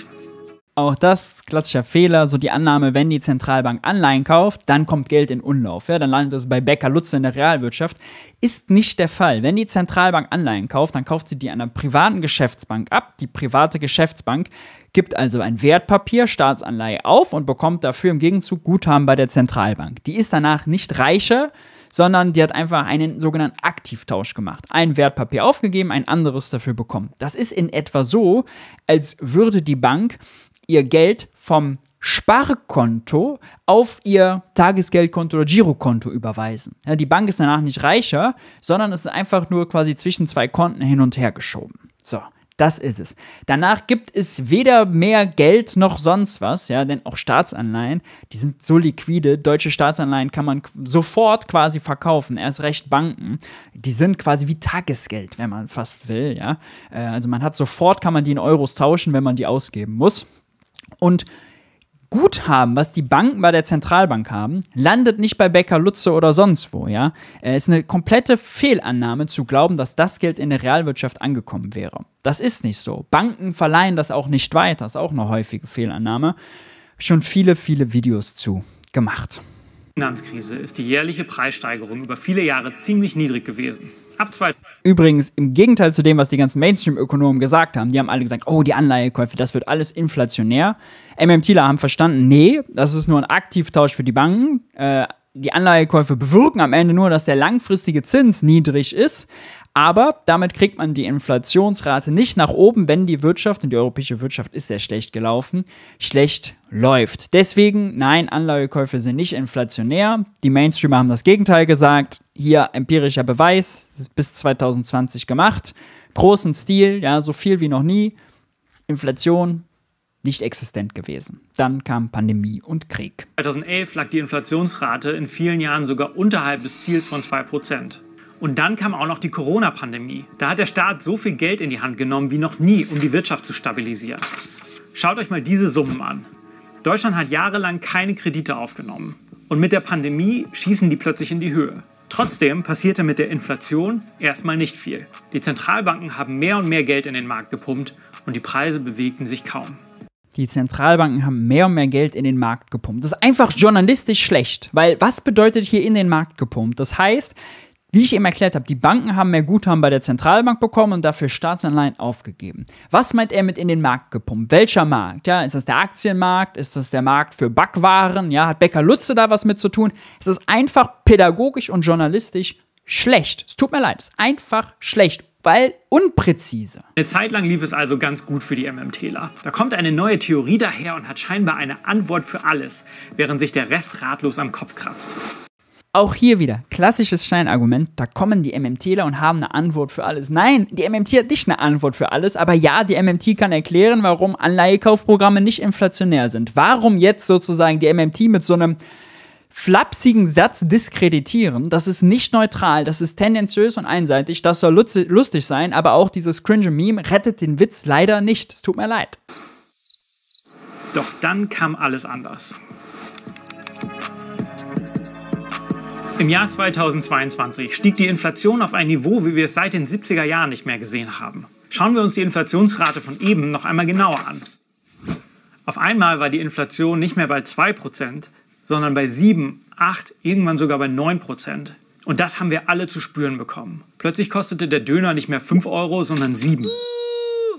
Auch das klassischer Fehler, so die Annahme, wenn die Zentralbank Anleihen kauft, dann kommt Geld in Unlauf. Ja, dann landet es bei Becker Lutze in der Realwirtschaft. Ist nicht der Fall. Wenn die Zentralbank Anleihen kauft, dann kauft sie die einer privaten Geschäftsbank ab. Die private Geschäftsbank gibt also ein Wertpapier, Staatsanleihe auf und bekommt dafür im Gegenzug Guthaben bei der Zentralbank. Die ist danach nicht reicher, sondern die hat einfach einen sogenannten Aktivtausch gemacht. Ein Wertpapier aufgegeben, ein anderes dafür bekommen. Das ist in etwa so, als würde die Bank ihr Geld vom Sparkonto auf ihr Tagesgeldkonto oder Girokonto überweisen. Ja, die Bank ist danach nicht reicher, sondern es ist einfach nur quasi zwischen zwei Konten hin und her geschoben. So. Das ist es. Danach gibt es weder mehr Geld noch sonst was, ja, denn auch Staatsanleihen, die sind so liquide. Deutsche Staatsanleihen kann man sofort quasi verkaufen, erst recht Banken. Die sind quasi wie Tagesgeld, wenn man fast will, ja. Äh, also man hat sofort, kann man die in Euros tauschen, wenn man die ausgeben muss. Und Guthaben, was die Banken bei der Zentralbank haben, landet nicht bei Becker Lutze oder sonst wo, ja. Es äh, ist eine komplette Fehlannahme zu glauben, dass das Geld in der Realwirtschaft angekommen wäre. Das ist nicht so. Banken verleihen das auch nicht weiter, Das ist auch eine häufige Fehlannahme. Schon viele, viele Videos zu gemacht. Die Finanzkrise ist die jährliche Preissteigerung über viele Jahre ziemlich niedrig gewesen. Ab 2000 Übrigens, im Gegenteil zu dem, was die ganzen Mainstream-Ökonomen gesagt haben, die haben alle gesagt, oh, die Anleihekäufe, das wird alles inflationär. MMTler haben verstanden, nee, das ist nur ein Aktivtausch für die Banken. Äh, die Anleihekäufe bewirken am Ende nur, dass der langfristige Zins niedrig ist. Aber damit kriegt man die Inflationsrate nicht nach oben, wenn die Wirtschaft, und die europäische Wirtschaft ist sehr schlecht gelaufen, schlecht läuft. Deswegen, nein, Anleihekäufe sind nicht inflationär. Die Mainstreamer haben das Gegenteil gesagt hier empirischer Beweis, bis 2020 gemacht. Großen Stil, ja, so viel wie noch nie. Inflation nicht existent gewesen. Dann kam Pandemie und Krieg. 2011 lag die Inflationsrate in vielen Jahren sogar unterhalb des Ziels von 2%. Und dann kam auch noch die Corona-Pandemie. Da hat der Staat so viel Geld in die Hand genommen wie noch nie, um die Wirtschaft zu stabilisieren. Schaut euch mal diese Summen an. Deutschland hat jahrelang keine Kredite aufgenommen. Und mit der Pandemie schießen die plötzlich in die Höhe. Trotzdem passierte mit der Inflation erstmal nicht viel. Die Zentralbanken haben mehr und mehr Geld in den Markt gepumpt und die Preise bewegten sich kaum. Die Zentralbanken haben mehr und mehr Geld in den Markt gepumpt. Das ist einfach journalistisch schlecht, weil was bedeutet hier in den Markt gepumpt? Das heißt, wie ich eben erklärt habe, die Banken haben mehr Guthaben bei der Zentralbank bekommen und dafür Staatsanleihen aufgegeben. Was meint er mit in den Markt gepumpt? Welcher Markt? Ja, ist das der Aktienmarkt? Ist das der Markt für Backwaren? Ja, hat Becker Lutze da was mit zu tun? Es ist einfach pädagogisch und journalistisch schlecht. Es tut mir leid, es ist einfach schlecht weil unpräzise. Eine Zeit lang lief es also ganz gut für die MMTler. Da kommt eine neue Theorie daher und hat scheinbar eine Antwort für alles, während sich der Rest ratlos am Kopf kratzt. Auch hier wieder, klassisches Scheinargument, da kommen die MMTler und haben eine Antwort für alles. Nein, die MMT hat nicht eine Antwort für alles, aber ja, die MMT kann erklären, warum Anleihekaufprogramme nicht inflationär sind. Warum jetzt sozusagen die MMT mit so einem flapsigen Satz diskreditieren, das ist nicht neutral, das ist tendenziös und einseitig, das soll lustig sein, aber auch dieses cringe Meme rettet den Witz leider nicht. Es tut mir leid. Doch dann kam alles anders. Im Jahr 2022 stieg die Inflation auf ein Niveau, wie wir es seit den 70er Jahren nicht mehr gesehen haben. Schauen wir uns die Inflationsrate von eben noch einmal genauer an. Auf einmal war die Inflation nicht mehr bei 2%, sondern bei 7, 8, irgendwann sogar bei 9%. Und das haben wir alle zu spüren bekommen. Plötzlich kostete der Döner nicht mehr 5 Euro, sondern 7.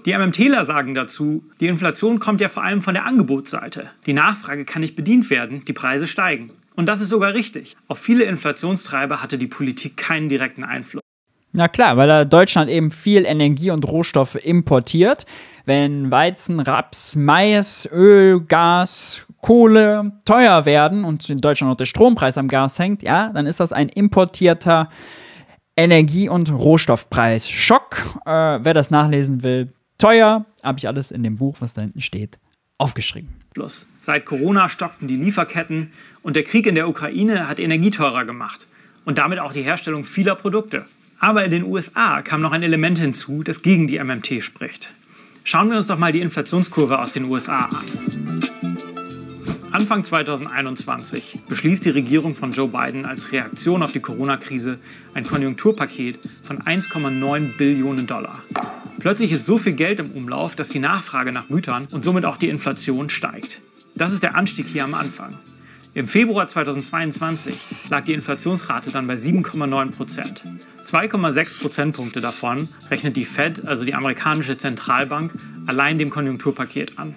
Die MMTler sagen dazu, die Inflation kommt ja vor allem von der Angebotsseite. Die Nachfrage kann nicht bedient werden, die Preise steigen. Und das ist sogar richtig. Auf viele Inflationstreiber hatte die Politik keinen direkten Einfluss. Na klar, weil da Deutschland eben viel Energie und Rohstoffe importiert. Wenn Weizen, Raps, Mais, Öl, Gas, Kohle teuer werden und in Deutschland auch der Strompreis am Gas hängt, ja, dann ist das ein importierter Energie- und Rohstoffpreis. Schock, äh, wer das nachlesen will, teuer, habe ich alles in dem Buch, was da hinten steht, aufgeschrieben. Los. Seit Corona stockten die Lieferketten und der Krieg in der Ukraine hat Energie teurer gemacht und damit auch die Herstellung vieler Produkte. Aber in den USA kam noch ein Element hinzu, das gegen die MMT spricht. Schauen wir uns doch mal die Inflationskurve aus den USA an. Anfang 2021 beschließt die Regierung von Joe Biden als Reaktion auf die Corona-Krise ein Konjunkturpaket von 1,9 Billionen Dollar. Plötzlich ist so viel Geld im Umlauf, dass die Nachfrage nach Gütern und somit auch die Inflation steigt. Das ist der Anstieg hier am Anfang. Im Februar 2022 lag die Inflationsrate dann bei 7,9 Prozent. 2,6 Prozentpunkte davon rechnet die Fed, also die amerikanische Zentralbank, allein dem Konjunkturpaket an.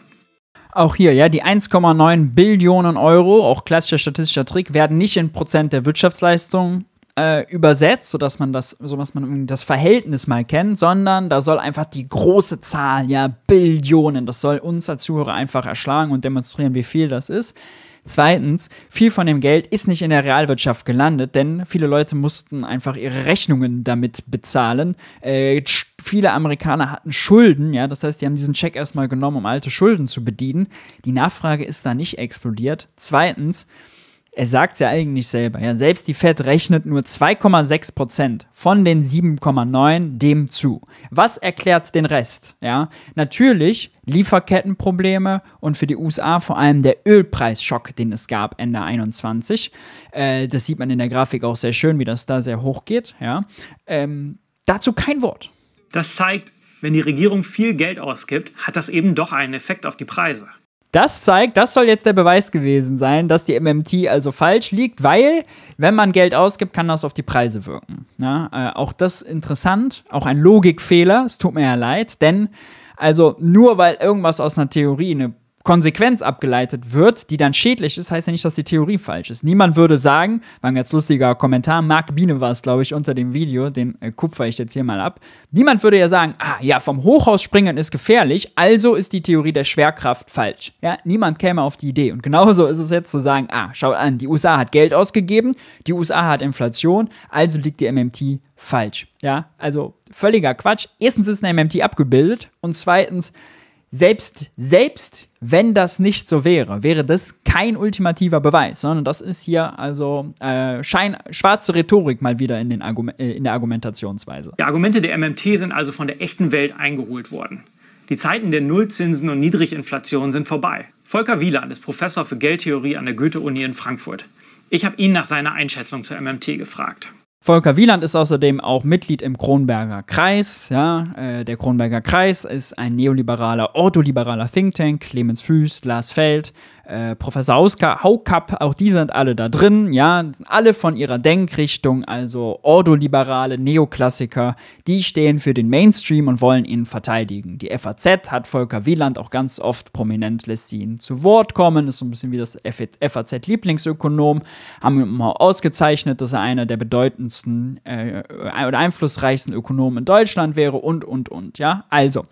Auch hier, ja, die 1,9 Billionen Euro, auch klassischer statistischer Trick, werden nicht in Prozent der Wirtschaftsleistung äh, übersetzt, sodass man das, sodass man das Verhältnis mal kennt, sondern da soll einfach die große Zahl, ja, Billionen, das soll uns als Zuhörer einfach erschlagen und demonstrieren, wie viel das ist. Zweitens, viel von dem Geld ist nicht in der Realwirtschaft gelandet, denn viele Leute mussten einfach ihre Rechnungen damit bezahlen. Äh, viele Amerikaner hatten Schulden, ja, das heißt, die haben diesen Check erstmal genommen, um alte Schulden zu bedienen. Die Nachfrage ist da nicht explodiert. Zweitens, er sagt es ja eigentlich selber, ja, selbst die Fed rechnet nur 2,6 Prozent von den 7,9 dem zu. Was erklärt den Rest? Ja, natürlich Lieferkettenprobleme und für die USA vor allem der Ölpreisschock, den es gab Ende 21. Äh, das sieht man in der Grafik auch sehr schön, wie das da sehr hoch geht. Ja. Ähm, dazu kein Wort. Das zeigt, wenn die Regierung viel Geld ausgibt, hat das eben doch einen Effekt auf die Preise. Das zeigt, das soll jetzt der Beweis gewesen sein, dass die MMT also falsch liegt, weil, wenn man Geld ausgibt, kann das auf die Preise wirken. Ja, äh, auch das interessant, auch ein Logikfehler, es tut mir ja leid, denn also nur weil irgendwas aus einer Theorie eine Konsequenz abgeleitet wird, die dann schädlich ist, heißt ja nicht, dass die Theorie falsch ist. Niemand würde sagen, war ein ganz lustiger Kommentar, Marc Biene war es, glaube ich, unter dem Video, den äh, kupfer ich jetzt hier mal ab. Niemand würde ja sagen, ah ja, vom Hochhaus springen ist gefährlich, also ist die Theorie der Schwerkraft falsch. Ja, niemand käme auf die Idee. Und genauso ist es jetzt zu sagen, ah, schaut an, die USA hat Geld ausgegeben, die USA hat Inflation, also liegt die MMT falsch. Ja, also völliger Quatsch. Erstens ist eine MMT abgebildet und zweitens, selbst, selbst wenn das nicht so wäre, wäre das kein ultimativer Beweis, sondern das ist hier also äh, Schein, schwarze Rhetorik mal wieder in, den äh, in der Argumentationsweise. Die Argumente der MMT sind also von der echten Welt eingeholt worden. Die Zeiten der Nullzinsen und Niedriginflation sind vorbei. Volker Wieland ist Professor für Geldtheorie an der Goethe-Uni in Frankfurt. Ich habe ihn nach seiner Einschätzung zur MMT gefragt. Volker Wieland ist außerdem auch Mitglied im Kronberger Kreis. Ja, äh, der Kronberger Kreis ist ein neoliberaler, ortholiberaler Think Tank. Clemens Füß, Lars Feld, äh, Professor Hauska, Haukapp, auch die sind alle da drin, ja, sind alle von ihrer Denkrichtung, also ordoliberale Neoklassiker, die stehen für den Mainstream und wollen ihn verteidigen. Die FAZ hat Volker Wieland auch ganz oft prominent, lässt sie ihn zu Wort kommen, ist so ein bisschen wie das FAZ-Lieblingsökonom, haben ihn mal ausgezeichnet, dass er einer der bedeutendsten äh, oder einflussreichsten Ökonomen in Deutschland wäre und, und, und, ja, also.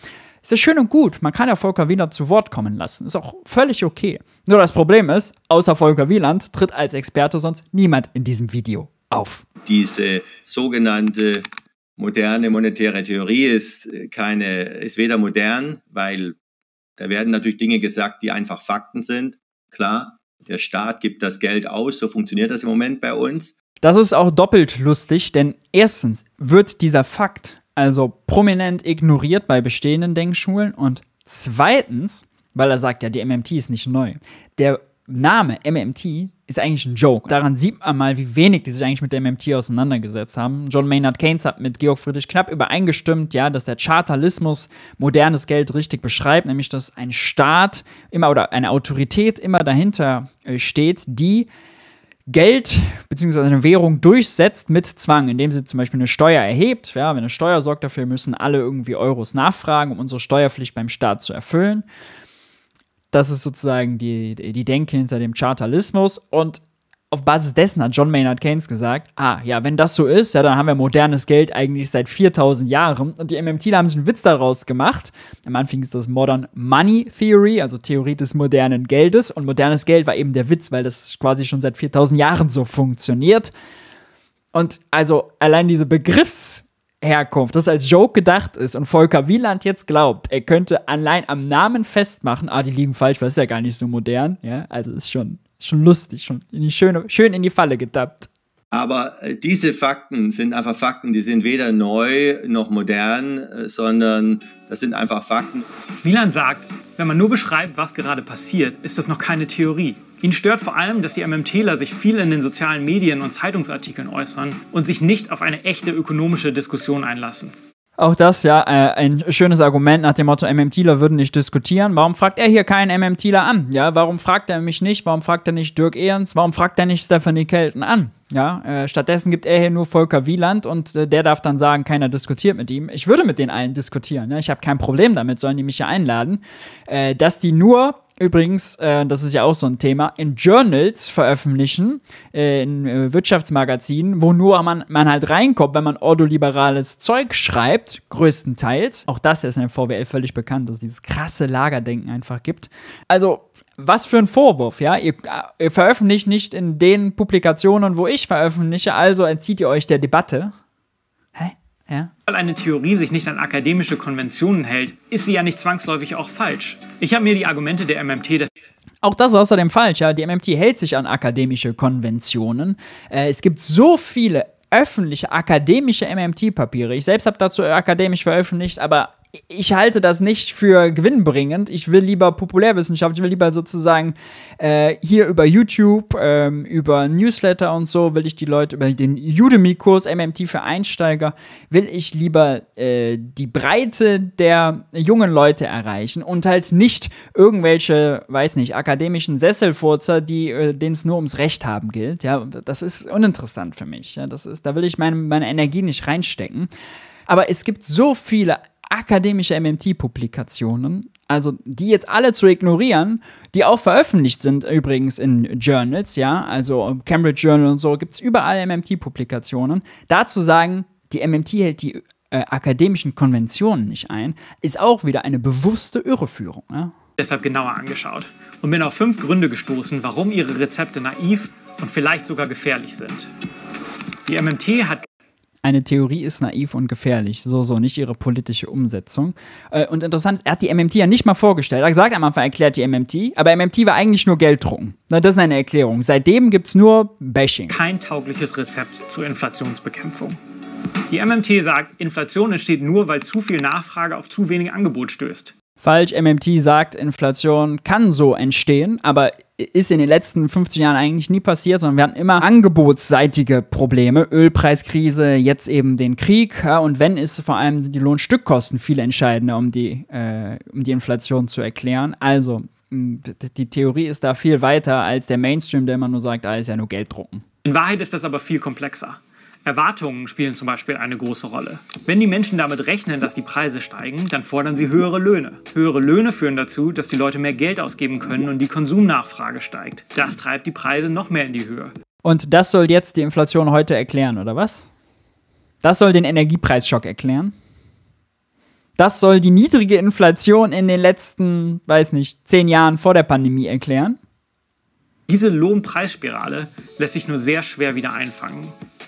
Es ist schön und gut, man kann ja Volker Wieland zu Wort kommen lassen, ist auch völlig okay. Nur das Problem ist, außer Volker Wieland tritt als Experte sonst niemand in diesem Video auf. Diese sogenannte moderne monetäre Theorie ist äh, keine, ist weder modern, weil da werden natürlich Dinge gesagt, die einfach Fakten sind. Klar, der Staat gibt das Geld aus, so funktioniert das im Moment bei uns. Das ist auch doppelt lustig, denn erstens wird dieser Fakt also prominent ignoriert bei bestehenden Denkschulen und zweitens, weil er sagt ja, die MMT ist nicht neu. Der Name MMT ist eigentlich ein Joke. Daran sieht man mal, wie wenig die sich eigentlich mit der MMT auseinandergesetzt haben. John Maynard Keynes hat mit Georg Friedrich knapp übereingestimmt, ja, dass der Chartalismus modernes Geld richtig beschreibt, nämlich dass ein Staat immer oder eine Autorität immer dahinter äh, steht, die Geld bzw. eine Währung durchsetzt mit Zwang, indem sie zum Beispiel eine Steuer erhebt. Ja, wenn eine Steuer sorgt dafür, müssen alle irgendwie Euros nachfragen, um unsere Steuerpflicht beim Staat zu erfüllen. Das ist sozusagen die, die Denke hinter dem Chartalismus. Und auf Basis dessen hat John Maynard Keynes gesagt, ah, ja, wenn das so ist, ja, dann haben wir modernes Geld eigentlich seit 4000 Jahren. Und die MMTler haben sich einen Witz daraus gemacht. Am Anfang ist das Modern Money Theory, also Theorie des modernen Geldes. Und modernes Geld war eben der Witz, weil das quasi schon seit 4000 Jahren so funktioniert. Und also allein diese Begriffsherkunft, das als Joke gedacht ist und Volker Wieland jetzt glaubt, er könnte allein am Namen festmachen, ah, die liegen falsch, weil es ja gar nicht so modern, ja, also ist schon Schon lustig, schon in die schöne, schön in die Falle getappt. Aber äh, diese Fakten sind einfach Fakten, die sind weder neu noch modern, äh, sondern das sind einfach Fakten. Wieland sagt, wenn man nur beschreibt, was gerade passiert, ist das noch keine Theorie. Ihn stört vor allem, dass die MMTler sich viel in den sozialen Medien und Zeitungsartikeln äußern und sich nicht auf eine echte ökonomische Diskussion einlassen. Auch das, ja, äh, ein schönes Argument nach dem Motto, MMTler würden nicht diskutieren. Warum fragt er hier keinen MMTler an? Ja, warum fragt er mich nicht? Warum fragt er nicht Dirk Ehrens? Warum fragt er nicht Stephanie Kelton an? Ja, äh, stattdessen gibt er hier nur Volker Wieland und äh, der darf dann sagen, keiner diskutiert mit ihm. Ich würde mit den allen diskutieren. Ne? Ich habe kein Problem damit, sollen die mich ja einladen. Äh, dass die nur übrigens, äh, das ist ja auch so ein Thema, in Journals veröffentlichen, äh, in äh, Wirtschaftsmagazinen, wo nur man, man halt reinkommt, wenn man ordoliberales Zeug schreibt, größtenteils. Auch das ist in der VWL völlig bekannt, dass es dieses krasse Lagerdenken einfach gibt. Also, was für ein Vorwurf, ja? Ihr, äh, ihr veröffentlicht nicht in den Publikationen, wo ich veröffentliche, also entzieht ihr euch der Debatte. Hä? Ja? Weil eine Theorie sich nicht an akademische Konventionen hält, ist sie ja nicht zwangsläufig auch falsch. Ich habe mir die Argumente der MMT des auch das ist außerdem falsch, ja. Die MMT hält sich an akademische Konventionen. Äh, es gibt so viele öffentliche, akademische MMT-Papiere. Ich selbst habe dazu akademisch veröffentlicht, aber ich halte das nicht für gewinnbringend. Ich will lieber Populärwissenschaft, ich will lieber sozusagen äh, hier über YouTube, ähm, über Newsletter und so, will ich die Leute über den Udemy-Kurs MMT für Einsteiger, will ich lieber äh, die Breite der jungen Leute erreichen und halt nicht irgendwelche, weiß nicht, akademischen Sesselfurzer, äh, denen es nur ums Recht haben gilt. Ja, das ist uninteressant für mich. Ja, das ist, da will ich meine, meine Energie nicht reinstecken. Aber es gibt so viele akademische MMT-Publikationen, also die jetzt alle zu ignorieren, die auch veröffentlicht sind übrigens in Journals, ja, also Cambridge Journal und so, gibt es überall MMT-Publikationen, dazu sagen, die MMT hält die äh, akademischen Konventionen nicht ein, ist auch wieder eine bewusste Irreführung. Ja? Deshalb genauer angeschaut und bin auf fünf Gründe gestoßen, warum ihre Rezepte naiv und vielleicht sogar gefährlich sind. Die MMT hat eine Theorie ist naiv und gefährlich. So, so, nicht ihre politische Umsetzung. Äh, und interessant, er hat die MMT ja nicht mal vorgestellt. Er hat gesagt, am Anfang erklärt die MMT, aber MMT war eigentlich nur Gelddrucken. Na, das ist eine Erklärung. Seitdem gibt es nur Bashing. Kein taugliches Rezept zur Inflationsbekämpfung. Die MMT sagt, Inflation entsteht nur, weil zu viel Nachfrage auf zu wenig Angebot stößt. Falsch, MMT sagt, Inflation kann so entstehen, aber ist in den letzten 50 Jahren eigentlich nie passiert, sondern wir hatten immer angebotsseitige Probleme. Ölpreiskrise, jetzt eben den Krieg. Ja, und wenn, ist vor allem die Lohnstückkosten viel entscheidender, um die, äh, um die Inflation zu erklären. Also, die Theorie ist da viel weiter als der Mainstream, der immer nur sagt, ah, ja nur Geld drucken. In Wahrheit ist das aber viel komplexer. Erwartungen spielen zum Beispiel eine große Rolle. Wenn die Menschen damit rechnen, dass die Preise steigen, dann fordern sie höhere Löhne. Höhere Löhne führen dazu, dass die Leute mehr Geld ausgeben können und die Konsumnachfrage steigt. Das treibt die Preise noch mehr in die Höhe. Und das soll jetzt die Inflation heute erklären, oder was? Das soll den Energiepreisschock erklären? Das soll die niedrige Inflation in den letzten, weiß nicht, zehn Jahren vor der Pandemie erklären? Diese Lohnpreisspirale lässt sich nur sehr schwer wieder einfangen.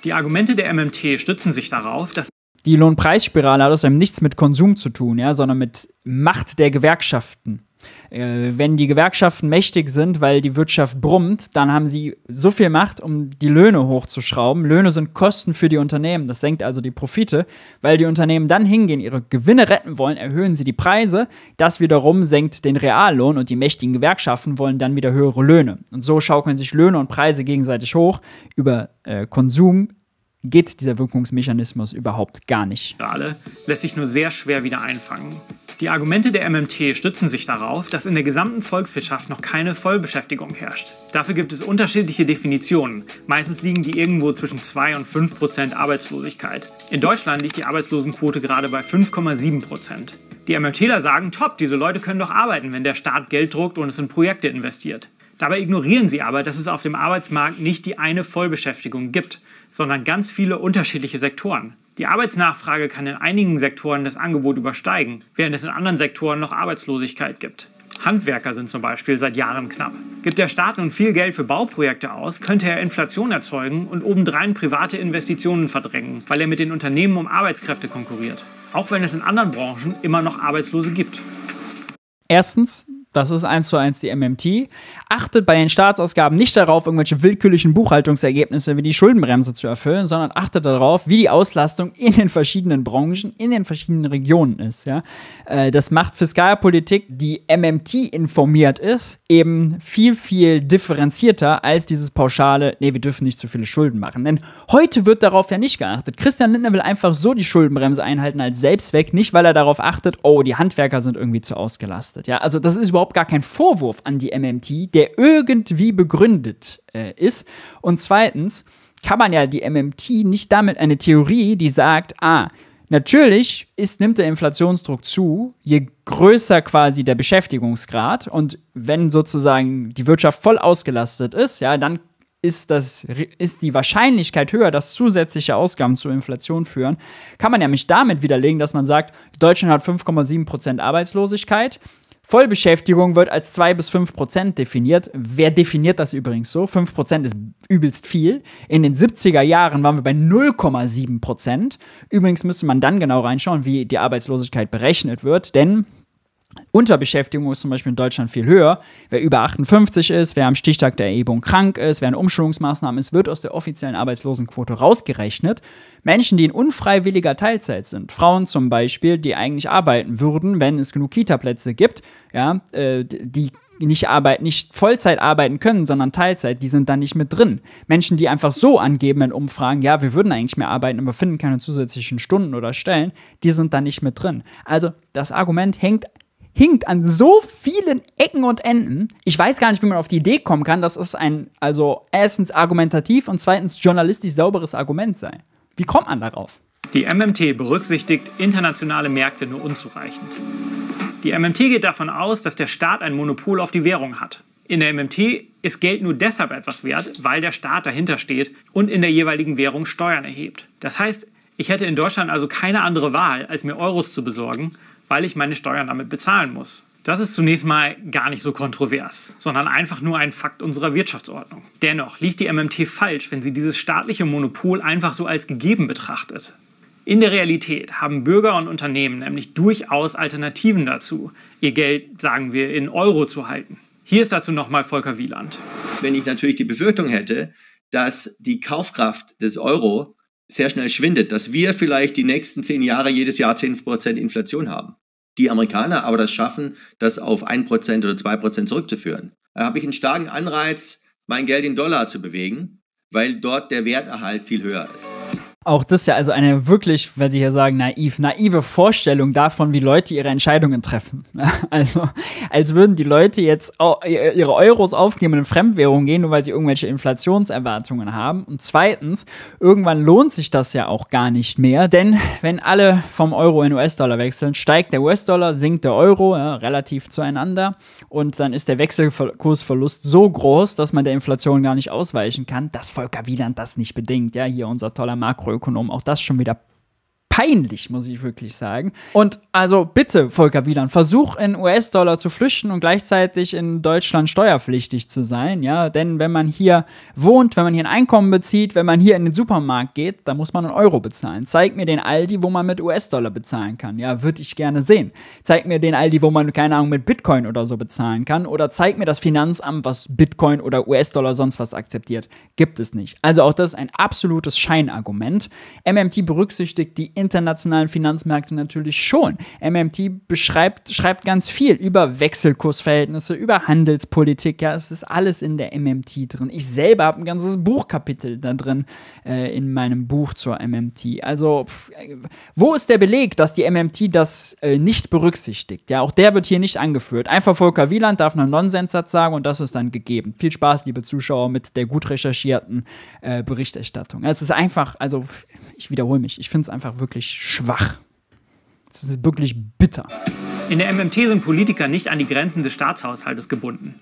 Die Argumente der MMT stützen sich darauf, dass die Lohnpreisspirale hat außerdem nichts mit Konsum zu tun, ja, sondern mit Macht der Gewerkschaften. Äh, wenn die Gewerkschaften mächtig sind, weil die Wirtschaft brummt, dann haben sie so viel Macht, um die Löhne hochzuschrauben. Löhne sind Kosten für die Unternehmen. Das senkt also die Profite. Weil die Unternehmen dann hingehen, ihre Gewinne retten wollen, erhöhen sie die Preise. Das wiederum senkt den Reallohn und die mächtigen Gewerkschaften wollen dann wieder höhere Löhne. Und so schaukeln sich Löhne und Preise gegenseitig hoch über äh, Konsum geht dieser Wirkungsmechanismus überhaupt gar nicht. Lässt sich nur sehr schwer wieder einfangen. Die Argumente der MMT stützen sich darauf, dass in der gesamten Volkswirtschaft noch keine Vollbeschäftigung herrscht. Dafür gibt es unterschiedliche Definitionen. Meistens liegen die irgendwo zwischen 2 und 5 Prozent Arbeitslosigkeit. In Deutschland liegt die Arbeitslosenquote gerade bei 5,7 Prozent. Die MMTler sagen, top, diese Leute können doch arbeiten, wenn der Staat Geld druckt und es in Projekte investiert. Dabei ignorieren sie aber, dass es auf dem Arbeitsmarkt nicht die eine Vollbeschäftigung gibt, sondern ganz viele unterschiedliche Sektoren. Die Arbeitsnachfrage kann in einigen Sektoren das Angebot übersteigen, während es in anderen Sektoren noch Arbeitslosigkeit gibt. Handwerker sind zum Beispiel seit Jahren knapp. Gibt der Staat nun viel Geld für Bauprojekte aus, könnte er Inflation erzeugen und obendrein private Investitionen verdrängen, weil er mit den Unternehmen um Arbeitskräfte konkurriert. Auch wenn es in anderen Branchen immer noch Arbeitslose gibt. Erstens, das ist eins zu eins die MMT. Achtet bei den Staatsausgaben nicht darauf, irgendwelche willkürlichen Buchhaltungsergebnisse wie die Schuldenbremse zu erfüllen, sondern achtet darauf, wie die Auslastung in den verschiedenen Branchen, in den verschiedenen Regionen ist. Ja? Äh, das macht Fiskalpolitik, die MMT informiert ist, eben viel, viel differenzierter als dieses pauschale, nee, wir dürfen nicht zu viele Schulden machen. Denn heute wird darauf ja nicht geachtet. Christian Lindner will einfach so die Schuldenbremse einhalten als Selbstzweck, nicht weil er darauf achtet, oh, die Handwerker sind irgendwie zu ausgelastet. Ja, also das ist überhaupt überhaupt gar kein Vorwurf an die MMT, der irgendwie begründet äh, ist. Und zweitens kann man ja die MMT nicht damit eine Theorie, die sagt, ah, Natürlich ist, nimmt der Inflationsdruck zu, je größer quasi der Beschäftigungsgrad und wenn sozusagen die Wirtschaft voll ausgelastet ist, ja, dann ist, das, ist die Wahrscheinlichkeit höher, dass zusätzliche Ausgaben zur Inflation führen. Kann man ja nämlich damit widerlegen, dass man sagt, Deutschland hat 5,7% Arbeitslosigkeit, Vollbeschäftigung wird als 2 bis 5 Prozent definiert. Wer definiert das übrigens so? 5 Prozent ist übelst viel. In den 70er Jahren waren wir bei 0,7 Prozent. Übrigens müsste man dann genau reinschauen, wie die Arbeitslosigkeit berechnet wird, denn Unterbeschäftigung ist zum Beispiel in Deutschland viel höher. Wer über 58 ist, wer am Stichtag der Erhebung krank ist, wer in Umschulungsmaßnahmen ist, wird aus der offiziellen Arbeitslosenquote rausgerechnet. Menschen, die in unfreiwilliger Teilzeit sind, Frauen zum Beispiel, die eigentlich arbeiten würden, wenn es genug Kita-Plätze gibt, ja, äh, die nicht, arbeit, nicht Vollzeit arbeiten können, sondern Teilzeit, die sind dann nicht mit drin. Menschen, die einfach so angeben in Umfragen, ja, wir würden eigentlich mehr arbeiten, aber finden keine zusätzlichen Stunden oder Stellen, die sind dann nicht mit drin. Also das Argument hängt hinkt an so vielen Ecken und Enden. Ich weiß gar nicht, wie man auf die Idee kommen kann, dass es ein, also erstens argumentativ und zweitens journalistisch sauberes Argument sei. Wie kommt man darauf? Die MMT berücksichtigt internationale Märkte nur unzureichend. Die MMT geht davon aus, dass der Staat ein Monopol auf die Währung hat. In der MMT ist Geld nur deshalb etwas wert, weil der Staat dahinter steht und in der jeweiligen Währung Steuern erhebt. Das heißt, ich hätte in Deutschland also keine andere Wahl, als mir Euros zu besorgen weil ich meine Steuern damit bezahlen muss. Das ist zunächst mal gar nicht so kontrovers, sondern einfach nur ein Fakt unserer Wirtschaftsordnung. Dennoch liegt die MMT falsch, wenn sie dieses staatliche Monopol einfach so als gegeben betrachtet. In der Realität haben Bürger und Unternehmen nämlich durchaus Alternativen dazu, ihr Geld, sagen wir, in Euro zu halten. Hier ist dazu nochmal Volker Wieland. Wenn ich natürlich die Befürchtung hätte, dass die Kaufkraft des Euro sehr schnell schwindet, dass wir vielleicht die nächsten zehn Jahre jedes Jahr 10% Inflation haben, die Amerikaner aber das schaffen, das auf 1% oder 2% zurückzuführen. Da habe ich einen starken Anreiz, mein Geld in Dollar zu bewegen, weil dort der Werterhalt viel höher ist. Auch das ist ja also eine wirklich, weil Sie hier sagen, naiv, naive Vorstellung davon, wie Leute ihre Entscheidungen treffen. Also, als würden die Leute jetzt ihre Euros aufgeben und in Fremdwährung gehen, nur weil sie irgendwelche Inflationserwartungen haben. Und zweitens, irgendwann lohnt sich das ja auch gar nicht mehr, denn wenn alle vom Euro in US-Dollar wechseln, steigt der US-Dollar, sinkt der Euro ja, relativ zueinander und dann ist der Wechselkursverlust so groß, dass man der Inflation gar nicht ausweichen kann, dass Volker Wieland das nicht bedingt. Ja, hier unser toller Makro Makroökonomen, auch das schon wieder peinlich, muss ich wirklich sagen. Und also bitte, Volker Wieland, versuch in US-Dollar zu flüchten und gleichzeitig in Deutschland steuerpflichtig zu sein, ja, denn wenn man hier wohnt, wenn man hier ein Einkommen bezieht, wenn man hier in den Supermarkt geht, dann muss man einen Euro bezahlen. Zeig mir den Aldi, wo man mit US-Dollar bezahlen kann, ja, würde ich gerne sehen. Zeig mir den Aldi, wo man, keine Ahnung, mit Bitcoin oder so bezahlen kann oder zeig mir das Finanzamt, was Bitcoin oder US-Dollar sonst was akzeptiert. Gibt es nicht. Also auch das ist ein absolutes Scheinargument. MMT berücksichtigt die in internationalen Finanzmärkte natürlich schon. MMT beschreibt, schreibt ganz viel über Wechselkursverhältnisse, über Handelspolitik. Ja, es ist alles in der MMT drin. Ich selber habe ein ganzes Buchkapitel da drin äh, in meinem Buch zur MMT. Also, äh, wo ist der Beleg, dass die MMT das äh, nicht berücksichtigt? Ja, auch der wird hier nicht angeführt. Einfach Volker Wieland darf einen Nonsenssatz sagen und das ist dann gegeben. Viel Spaß, liebe Zuschauer, mit der gut recherchierten äh, Berichterstattung. Es ist einfach, also, ich wiederhole mich, ich finde es einfach wirklich wirklich schwach. Es ist wirklich bitter. In der MMT sind Politiker nicht an die Grenzen des Staatshaushaltes gebunden.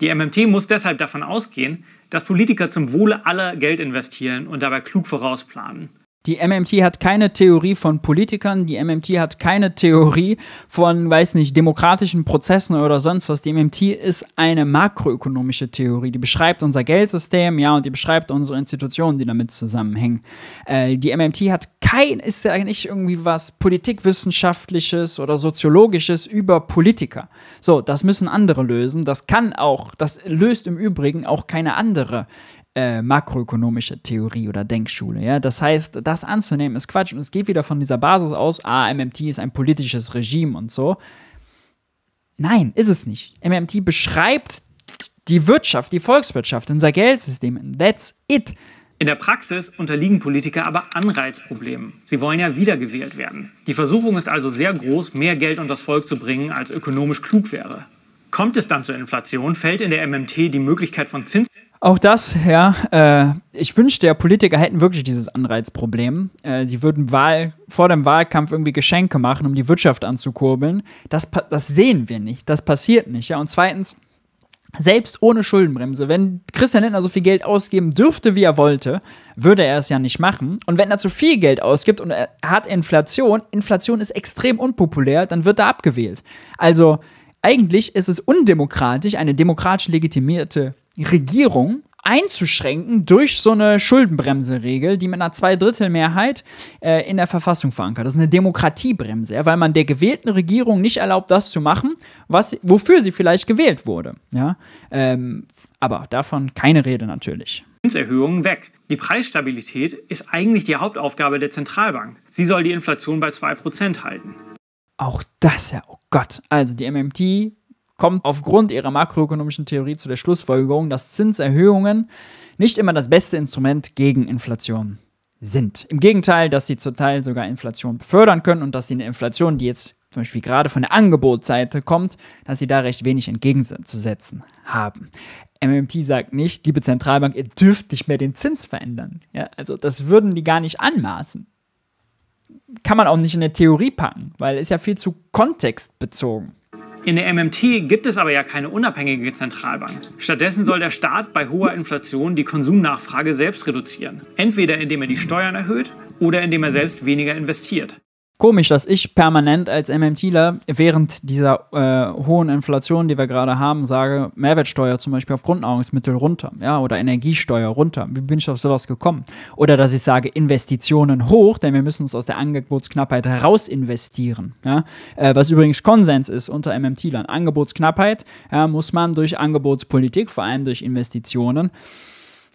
Die MMT muss deshalb davon ausgehen, dass Politiker zum Wohle aller Geld investieren und dabei klug vorausplanen. Die MMT hat keine Theorie von Politikern, die MMT hat keine Theorie von, weiß nicht, demokratischen Prozessen oder sonst was. Die MMT ist eine makroökonomische Theorie, die beschreibt unser Geldsystem, ja, und die beschreibt unsere Institutionen, die damit zusammenhängen. Äh, die MMT hat kein, ist ja nicht irgendwie was politikwissenschaftliches oder soziologisches über Politiker. So, das müssen andere lösen. Das kann auch, das löst im Übrigen auch keine andere äh, makroökonomische Theorie oder Denkschule. Ja? Das heißt, das anzunehmen ist Quatsch und es geht wieder von dieser Basis aus, ah, MMT ist ein politisches Regime und so. Nein, ist es nicht. MMT beschreibt die Wirtschaft, die Volkswirtschaft, unser Geldsystem. That's it. In der Praxis unterliegen Politiker aber Anreizproblemen. Sie wollen ja wiedergewählt werden. Die Versuchung ist also sehr groß, mehr Geld unter das Volk zu bringen, als ökonomisch klug wäre. Kommt es dann zur Inflation, fällt in der MMT die Möglichkeit von Zins auch das, ja. Äh, ich wünschte, ja, Politiker hätten wirklich dieses Anreizproblem. Äh, sie würden Wahl, vor dem Wahlkampf irgendwie Geschenke machen, um die Wirtschaft anzukurbeln. Das, das sehen wir nicht. Das passiert nicht. Ja. Und zweitens, selbst ohne Schuldenbremse, wenn Christian Lindner so viel Geld ausgeben dürfte, wie er wollte, würde er es ja nicht machen. Und wenn er zu viel Geld ausgibt und er hat Inflation, Inflation ist extrem unpopulär, dann wird er abgewählt. Also eigentlich ist es undemokratisch, eine demokratisch legitimierte Regierung einzuschränken durch so eine Schuldenbremseregel, die mit einer Zweidrittelmehrheit äh, in der Verfassung verankert. Das ist eine Demokratiebremse, ja, weil man der gewählten Regierung nicht erlaubt, das zu machen, was, wofür sie vielleicht gewählt wurde. Ja? Ähm, aber davon keine Rede natürlich. Zinserhöhungen weg. Die Preisstabilität ist eigentlich die Hauptaufgabe der Zentralbank. Sie soll die Inflation bei 2% halten. Auch das ja, oh Gott. Also die MMT kommt aufgrund ihrer makroökonomischen Theorie zu der Schlussfolgerung, dass Zinserhöhungen nicht immer das beste Instrument gegen Inflation sind. Im Gegenteil, dass sie zum Teil sogar Inflation befördern können und dass sie eine Inflation, die jetzt zum Beispiel gerade von der Angebotsseite kommt, dass sie da recht wenig entgegenzusetzen haben. MMT sagt nicht, liebe Zentralbank, ihr dürft nicht mehr den Zins verändern. Ja, also das würden die gar nicht anmaßen. Kann man auch nicht in der Theorie packen, weil es ja viel zu kontextbezogen. In der MMT gibt es aber ja keine unabhängige Zentralbank. Stattdessen soll der Staat bei hoher Inflation die Konsumnachfrage selbst reduzieren. Entweder indem er die Steuern erhöht oder indem er selbst weniger investiert komisch, dass ich permanent als MMTler während dieser äh, hohen Inflation, die wir gerade haben, sage, Mehrwertsteuer zum Beispiel auf Grundnahrungsmittel runter, ja, oder Energiesteuer runter. Wie bin ich auf sowas gekommen? Oder dass ich sage, Investitionen hoch, denn wir müssen uns aus der Angebotsknappheit heraus investieren, ja? Äh, was übrigens Konsens ist unter MMTlern. Angebotsknappheit ja, muss man durch Angebotspolitik, vor allem durch Investitionen,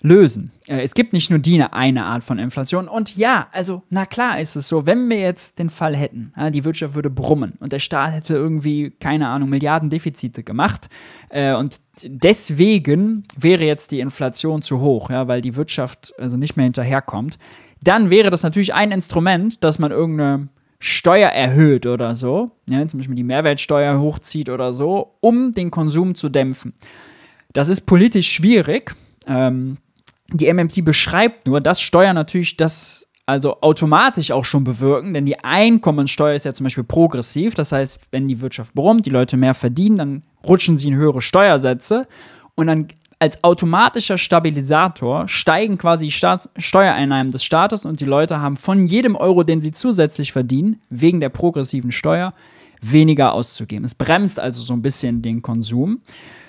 lösen. Äh, es gibt nicht nur die eine Art von Inflation. Und ja, also na klar ist es so, wenn wir jetzt den Fall hätten, die Wirtschaft würde brummen und der Staat hätte irgendwie, keine Ahnung, Milliardendefizite gemacht äh, und deswegen wäre jetzt die Inflation zu hoch, weil die Wirtschaft also nicht mehr hinterherkommt, dann wäre das natürlich ein Instrument, dass man irgendeine Steuer erhöht oder so, zum Beispiel die Mehrwertsteuer hochzieht oder so, um den Konsum zu dämpfen. Das ist politisch schwierig. Ähm, die MMT beschreibt nur, dass Steuern natürlich das also automatisch auch schon bewirken, denn die Einkommensteuer ist ja zum Beispiel progressiv. Das heißt, wenn die Wirtschaft brummt, die Leute mehr verdienen, dann rutschen sie in höhere Steuersätze und dann als automatischer Stabilisator steigen quasi die Staats Steuereinnahmen des Staates und die Leute haben von jedem Euro, den sie zusätzlich verdienen, wegen der progressiven Steuer weniger auszugeben. Es bremst also so ein bisschen den Konsum.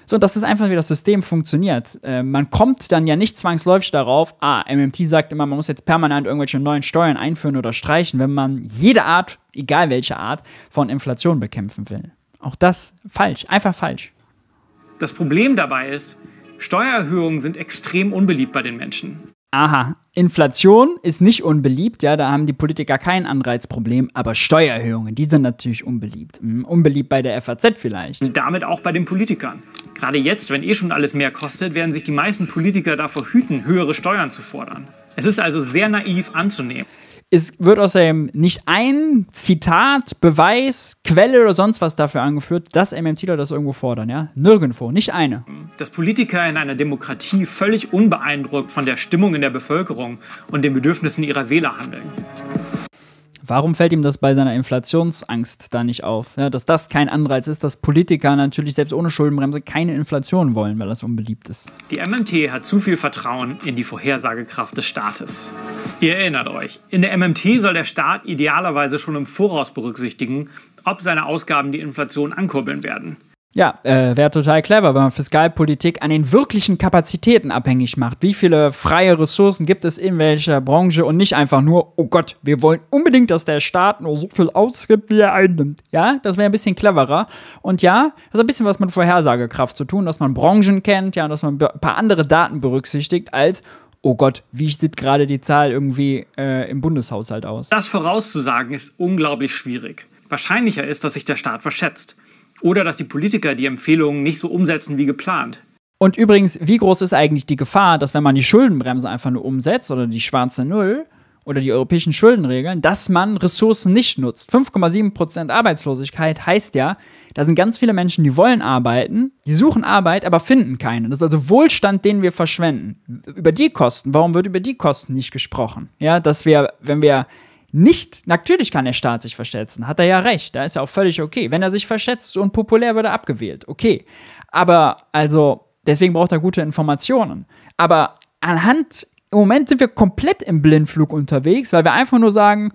So, das ist einfach, wie das System funktioniert. Äh, man kommt dann ja nicht zwangsläufig darauf, ah, MMT sagt immer, man muss jetzt permanent irgendwelche neuen Steuern einführen oder streichen, wenn man jede Art, egal welche Art, von Inflation bekämpfen will. Auch das falsch, einfach falsch. Das Problem dabei ist, Steuererhöhungen sind extrem unbeliebt bei den Menschen. Aha, Inflation ist nicht unbeliebt, ja, da haben die Politiker kein Anreizproblem, aber Steuererhöhungen, die sind natürlich unbeliebt. Hm, unbeliebt bei der FAZ vielleicht. Und damit auch bei den Politikern. Gerade jetzt, wenn eh schon alles mehr kostet, werden sich die meisten Politiker davor hüten, höhere Steuern zu fordern. Es ist also sehr naiv anzunehmen. Es wird außerdem nicht ein Zitat, Beweis, Quelle oder sonst was dafür angeführt, dass MMTler das irgendwo fordern, ja? Nirgendwo, nicht eine. Dass Politiker in einer Demokratie völlig unbeeindruckt von der Stimmung in der Bevölkerung und den Bedürfnissen ihrer Wähler handeln. Warum fällt ihm das bei seiner Inflationsangst da nicht auf? Ja, dass das kein Anreiz ist, dass Politiker natürlich selbst ohne Schuldenbremse keine Inflation wollen, weil das unbeliebt ist. Die MMT hat zu viel Vertrauen in die Vorhersagekraft des Staates. Ihr erinnert euch, in der MMT soll der Staat idealerweise schon im Voraus berücksichtigen, ob seine Ausgaben die Inflation ankurbeln werden. Ja, äh, wäre total clever, wenn man Fiskalpolitik an den wirklichen Kapazitäten abhängig macht. Wie viele freie Ressourcen gibt es in welcher Branche und nicht einfach nur, oh Gott, wir wollen unbedingt, dass der Staat nur so viel ausgibt, wie er einnimmt. Ja, das wäre ein bisschen cleverer. Und ja, das hat ein bisschen was mit Vorhersagekraft zu tun, dass man Branchen kennt, ja, dass man ein paar andere Daten berücksichtigt als, oh Gott, wie sieht gerade die Zahl irgendwie äh, im Bundeshaushalt aus? Das vorauszusagen ist unglaublich schwierig. Wahrscheinlicher ist, dass sich der Staat verschätzt. Oder dass die Politiker die Empfehlungen nicht so umsetzen wie geplant. Und übrigens, wie groß ist eigentlich die Gefahr, dass wenn man die Schuldenbremse einfach nur umsetzt oder die schwarze Null oder die europäischen Schuldenregeln, dass man Ressourcen nicht nutzt? 5,7% Arbeitslosigkeit heißt ja, da sind ganz viele Menschen, die wollen arbeiten, die suchen Arbeit, aber finden keine. Das ist also Wohlstand, den wir verschwenden. Über die Kosten, warum wird über die Kosten nicht gesprochen? Ja, dass wir, wenn wir nicht, natürlich kann der Staat sich verschätzen, hat er ja recht, da ist er auch völlig okay. Wenn er sich verschätzt und populär wird er abgewählt, okay. Aber also, deswegen braucht er gute Informationen. Aber anhand, im Moment sind wir komplett im Blindflug unterwegs, weil wir einfach nur sagen,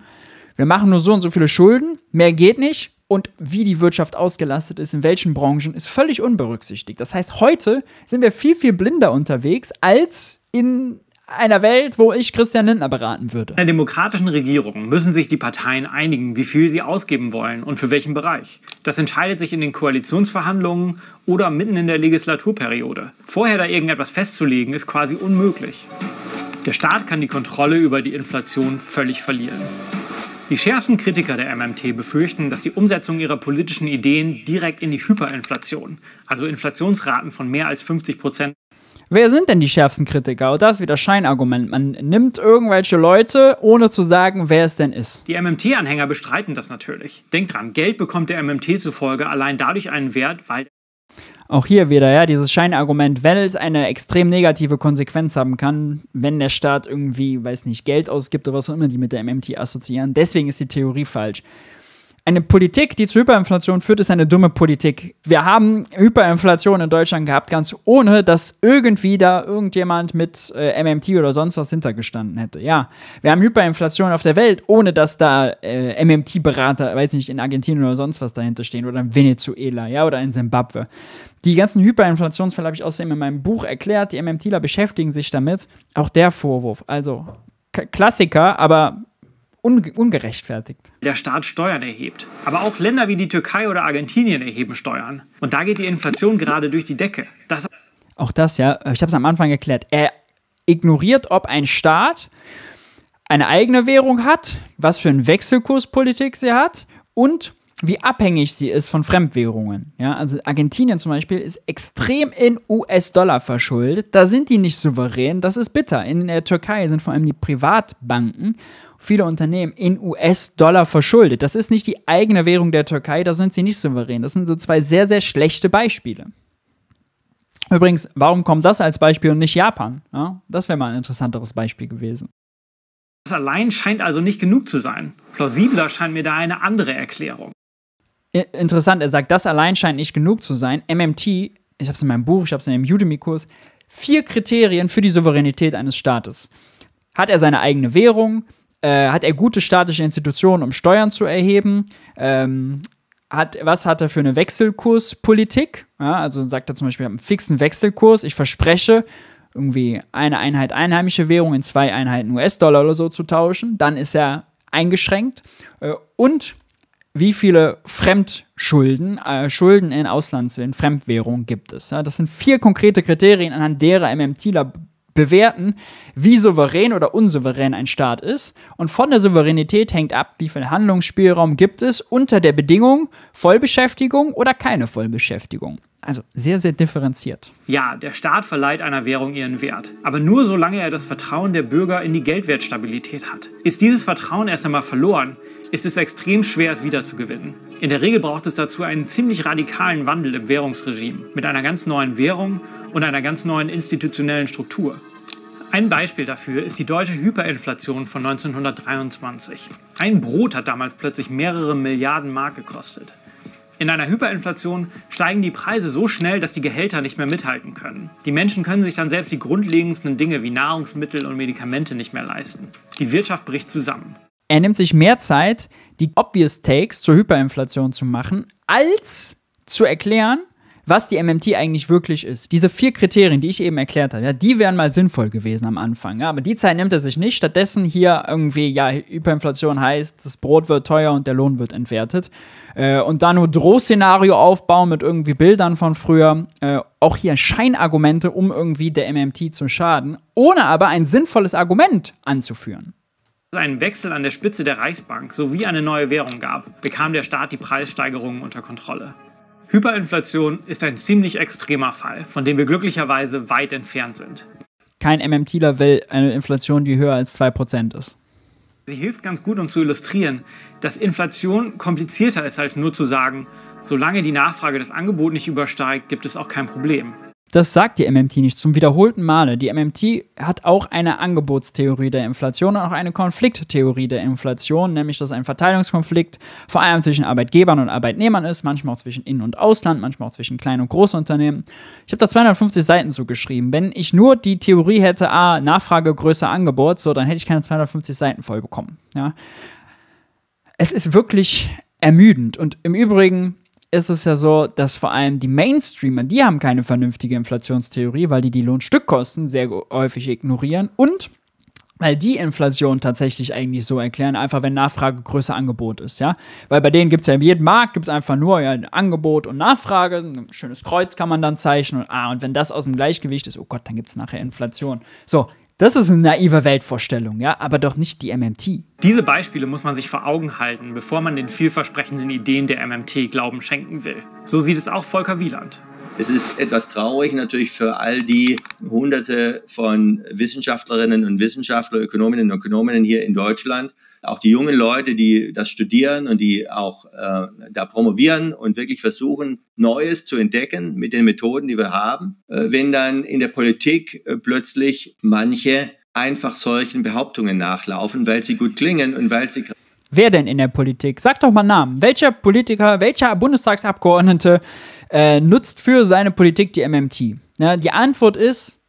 wir machen nur so und so viele Schulden, mehr geht nicht. Und wie die Wirtschaft ausgelastet ist, in welchen Branchen, ist völlig unberücksichtigt. Das heißt, heute sind wir viel, viel blinder unterwegs als in einer Welt, wo ich Christian Lindner beraten würde. In einer demokratischen Regierung müssen sich die Parteien einigen, wie viel sie ausgeben wollen und für welchen Bereich. Das entscheidet sich in den Koalitionsverhandlungen oder mitten in der Legislaturperiode. Vorher da irgendetwas festzulegen, ist quasi unmöglich. Der Staat kann die Kontrolle über die Inflation völlig verlieren. Die schärfsten Kritiker der MMT befürchten, dass die Umsetzung ihrer politischen Ideen direkt in die Hyperinflation, also Inflationsraten von mehr als 50 Prozent, Wer sind denn die schärfsten Kritiker? Und das ist wieder Scheinargument. Man nimmt irgendwelche Leute, ohne zu sagen, wer es denn ist. Die MMT-Anhänger bestreiten das natürlich. Denkt dran, Geld bekommt der MMT zufolge allein dadurch einen Wert, weil auch hier wieder, ja, dieses Scheinargument, wenn es eine extrem negative Konsequenz haben kann, wenn der Staat irgendwie, weiß nicht, Geld ausgibt oder was auch immer die mit der MMT assoziieren. Deswegen ist die Theorie falsch. Eine Politik, die zu Hyperinflation führt, ist eine dumme Politik. Wir haben Hyperinflation in Deutschland gehabt, ganz ohne, dass irgendwie da irgendjemand mit äh, MMT oder sonst was hintergestanden hätte. Ja, wir haben Hyperinflation auf der Welt, ohne dass da äh, MMT-Berater, weiß nicht, in Argentinien oder sonst was dahinter stehen oder in Venezuela, ja, oder in Simbabwe. Die ganzen Hyperinflationsfälle habe ich außerdem in meinem Buch erklärt. Die MMTler beschäftigen sich damit. Auch der Vorwurf. Also Klassiker, aber ungerechtfertigt. Der Staat Steuern erhebt. Aber auch Länder wie die Türkei oder Argentinien erheben Steuern. Und da geht die Inflation gerade durch die Decke. Das auch das, ja, ich habe es am Anfang erklärt. Er ignoriert, ob ein Staat eine eigene Währung hat, was für eine Wechselkurspolitik sie hat und wie abhängig sie ist von Fremdwährungen. Ja, also Argentinien zum Beispiel ist extrem in US-Dollar verschuldet. Da sind die nicht souverän. Das ist bitter. In der Türkei sind vor allem die Privatbanken viele Unternehmen in US-Dollar verschuldet. Das ist nicht die eigene Währung der Türkei, da sind sie nicht souverän. Das sind so zwei sehr, sehr schlechte Beispiele. Übrigens, warum kommt das als Beispiel und nicht Japan? Ja, das wäre mal ein interessanteres Beispiel gewesen. Das allein scheint also nicht genug zu sein. Plausibler scheint mir da eine andere Erklärung. Interessant, er sagt, das allein scheint nicht genug zu sein. MMT, ich habe es in meinem Buch, ich habe es in einem Udemy-Kurs, vier Kriterien für die Souveränität eines Staates. Hat er seine eigene Währung? Äh, hat er gute staatliche Institutionen, um Steuern zu erheben. Ähm, hat, was hat er für eine Wechselkurspolitik? Ja, also sagt er zum Beispiel, ich habe einen fixen Wechselkurs, ich verspreche, irgendwie eine Einheit einheimische Währung in zwei Einheiten US-Dollar oder so zu tauschen, dann ist er eingeschränkt. Äh, und wie viele Fremdschulden, äh, Schulden in Auslands, in Fremdwährung gibt es. Ja, das sind vier konkrete Kriterien, anhand derer MMTler bewerten, wie souverän oder unsouverän ein Staat ist. Und von der Souveränität hängt ab, wie viel Handlungsspielraum gibt es unter der Bedingung Vollbeschäftigung oder keine Vollbeschäftigung. Also sehr, sehr differenziert. Ja, der Staat verleiht einer Währung ihren Wert. Aber nur solange er das Vertrauen der Bürger in die Geldwertstabilität hat. Ist dieses Vertrauen erst einmal verloren, ist es extrem schwer, es wiederzugewinnen. In der Regel braucht es dazu einen ziemlich radikalen Wandel im Währungsregime. Mit einer ganz neuen Währung und einer ganz neuen institutionellen Struktur. Ein Beispiel dafür ist die deutsche Hyperinflation von 1923. Ein Brot hat damals plötzlich mehrere Milliarden Mark gekostet. In einer Hyperinflation steigen die Preise so schnell, dass die Gehälter nicht mehr mithalten können. Die Menschen können sich dann selbst die grundlegendsten Dinge wie Nahrungsmittel und Medikamente nicht mehr leisten. Die Wirtschaft bricht zusammen. Er nimmt sich mehr Zeit, die obvious Takes zur Hyperinflation zu machen, als zu erklären, was die MMT eigentlich wirklich ist. Diese vier Kriterien, die ich eben erklärt habe, ja, die wären mal sinnvoll gewesen am Anfang. Ja, aber die Zeit nimmt er sich nicht. Stattdessen hier irgendwie, ja, Hyperinflation heißt, das Brot wird teuer und der Lohn wird entwertet. Äh, und da nur Drohszenario aufbauen mit irgendwie Bildern von früher. Äh, auch hier Scheinargumente, um irgendwie der MMT zu schaden, ohne aber ein sinnvolles Argument anzuführen Als es einen Wechsel an der Spitze der Reichsbank sowie eine neue Währung gab, bekam der Staat die Preissteigerungen unter Kontrolle. Hyperinflation ist ein ziemlich extremer Fall, von dem wir glücklicherweise weit entfernt sind. Kein MMTler will eine Inflation, die höher als 2% ist. Sie hilft ganz gut, um zu illustrieren, dass Inflation komplizierter ist als nur zu sagen, solange die Nachfrage das Angebot nicht übersteigt, gibt es auch kein Problem das sagt die MMT nicht zum wiederholten Male. Die MMT hat auch eine Angebotstheorie der Inflation und auch eine Konflikttheorie der Inflation, nämlich dass ein Verteilungskonflikt vor allem zwischen Arbeitgebern und Arbeitnehmern ist, manchmal auch zwischen Innen- und Ausland, manchmal auch zwischen Klein- und Großunternehmen. Ich habe da 250 Seiten zugeschrieben. Wenn ich nur die Theorie hätte, ah, Nachfrage, Größe, Angebot, so, dann hätte ich keine 250 Seiten voll bekommen. Ja? Es ist wirklich ermüdend. Und im Übrigen, ist es ja so, dass vor allem die Mainstreamer, die haben keine vernünftige Inflationstheorie, weil die die Lohnstückkosten sehr häufig ignorieren und weil die Inflation tatsächlich eigentlich so erklären, einfach wenn Nachfrage größer Angebot ist, ja. Weil bei denen gibt es ja in jedem Markt gibt's einfach nur ja, Angebot und Nachfrage, ein schönes Kreuz kann man dann zeichnen und ah, und wenn das aus dem Gleichgewicht ist, oh Gott, dann gibt es nachher Inflation. So, das ist eine naive Weltvorstellung, ja, aber doch nicht die MMT. Diese Beispiele muss man sich vor Augen halten, bevor man den vielversprechenden Ideen der MMT Glauben schenken will. So sieht es auch Volker Wieland. Es ist etwas traurig natürlich für all die Hunderte von Wissenschaftlerinnen und Wissenschaftlern, Ökonominnen und Ökonomen hier in Deutschland, auch die jungen Leute, die das studieren und die auch äh, da promovieren und wirklich versuchen, Neues zu entdecken mit den Methoden, die wir haben. Äh, wenn dann in der Politik äh, plötzlich manche einfach solchen Behauptungen nachlaufen, weil sie gut klingen und weil sie Wer denn in der Politik? Sag doch mal Namen. Welcher Politiker, welcher Bundestagsabgeordnete äh, nutzt für seine Politik die MMT? Ja, die Antwort ist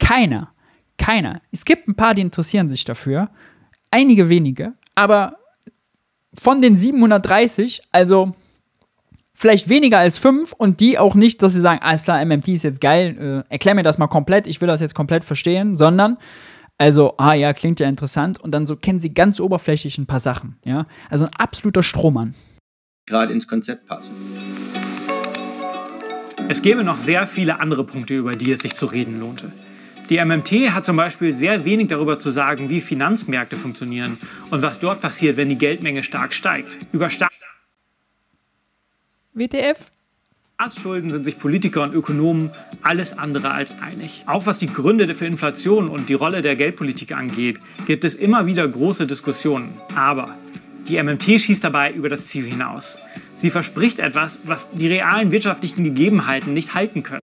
keiner. Keiner. Es gibt ein paar, die interessieren sich dafür einige wenige, aber von den 730, also vielleicht weniger als fünf und die auch nicht, dass sie sagen, alles klar, MMT ist jetzt geil, äh, erklär mir das mal komplett, ich will das jetzt komplett verstehen, sondern also, ah ja, klingt ja interessant und dann so kennen sie ganz oberflächlich ein paar Sachen, ja. Also ein absoluter Strohmann. Gerade ins Konzept passen. Es gäbe noch sehr viele andere Punkte, über die es sich zu reden lohnte. Die MMT hat zum Beispiel sehr wenig darüber zu sagen, wie Finanzmärkte funktionieren und was dort passiert, wenn die Geldmenge stark steigt. Über stark WTF Staatsschulden sind sich Politiker und Ökonomen alles andere als einig. Auch was die Gründe für Inflation und die Rolle der Geldpolitik angeht, gibt es immer wieder große Diskussionen. Aber die MMT schießt dabei über das Ziel hinaus. Sie verspricht etwas, was die realen wirtschaftlichen Gegebenheiten nicht halten können.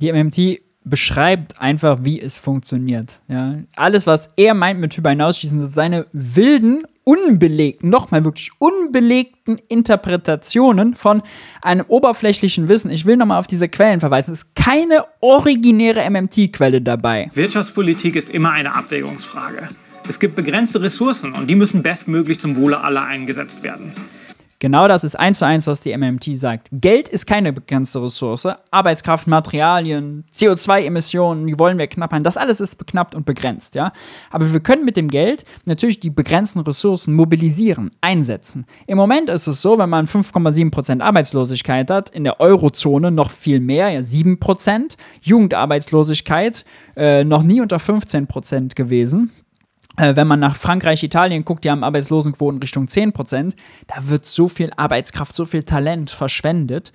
Die MMT beschreibt einfach, wie es funktioniert. Ja? Alles, was er meint mit über hinausschießen, sind seine wilden, unbelegten, nochmal wirklich unbelegten Interpretationen von einem oberflächlichen Wissen. Ich will nochmal auf diese Quellen verweisen. Es ist keine originäre MMT-Quelle dabei. Wirtschaftspolitik ist immer eine Abwägungsfrage. Es gibt begrenzte Ressourcen und die müssen bestmöglich zum Wohle aller eingesetzt werden. Genau das ist eins zu eins, was die MMT sagt. Geld ist keine begrenzte Ressource. Arbeitskraft, Materialien, CO2-Emissionen, die wollen wir knapp haben. Das alles ist beknappt und begrenzt, ja. Aber wir können mit dem Geld natürlich die begrenzten Ressourcen mobilisieren, einsetzen. Im Moment ist es so, wenn man 5,7% Arbeitslosigkeit hat, in der Eurozone noch viel mehr, ja 7%, Jugendarbeitslosigkeit äh, noch nie unter 15% gewesen. Äh, wenn man nach Frankreich, Italien guckt, die haben Arbeitslosenquoten Richtung 10%, da wird so viel Arbeitskraft, so viel Talent verschwendet,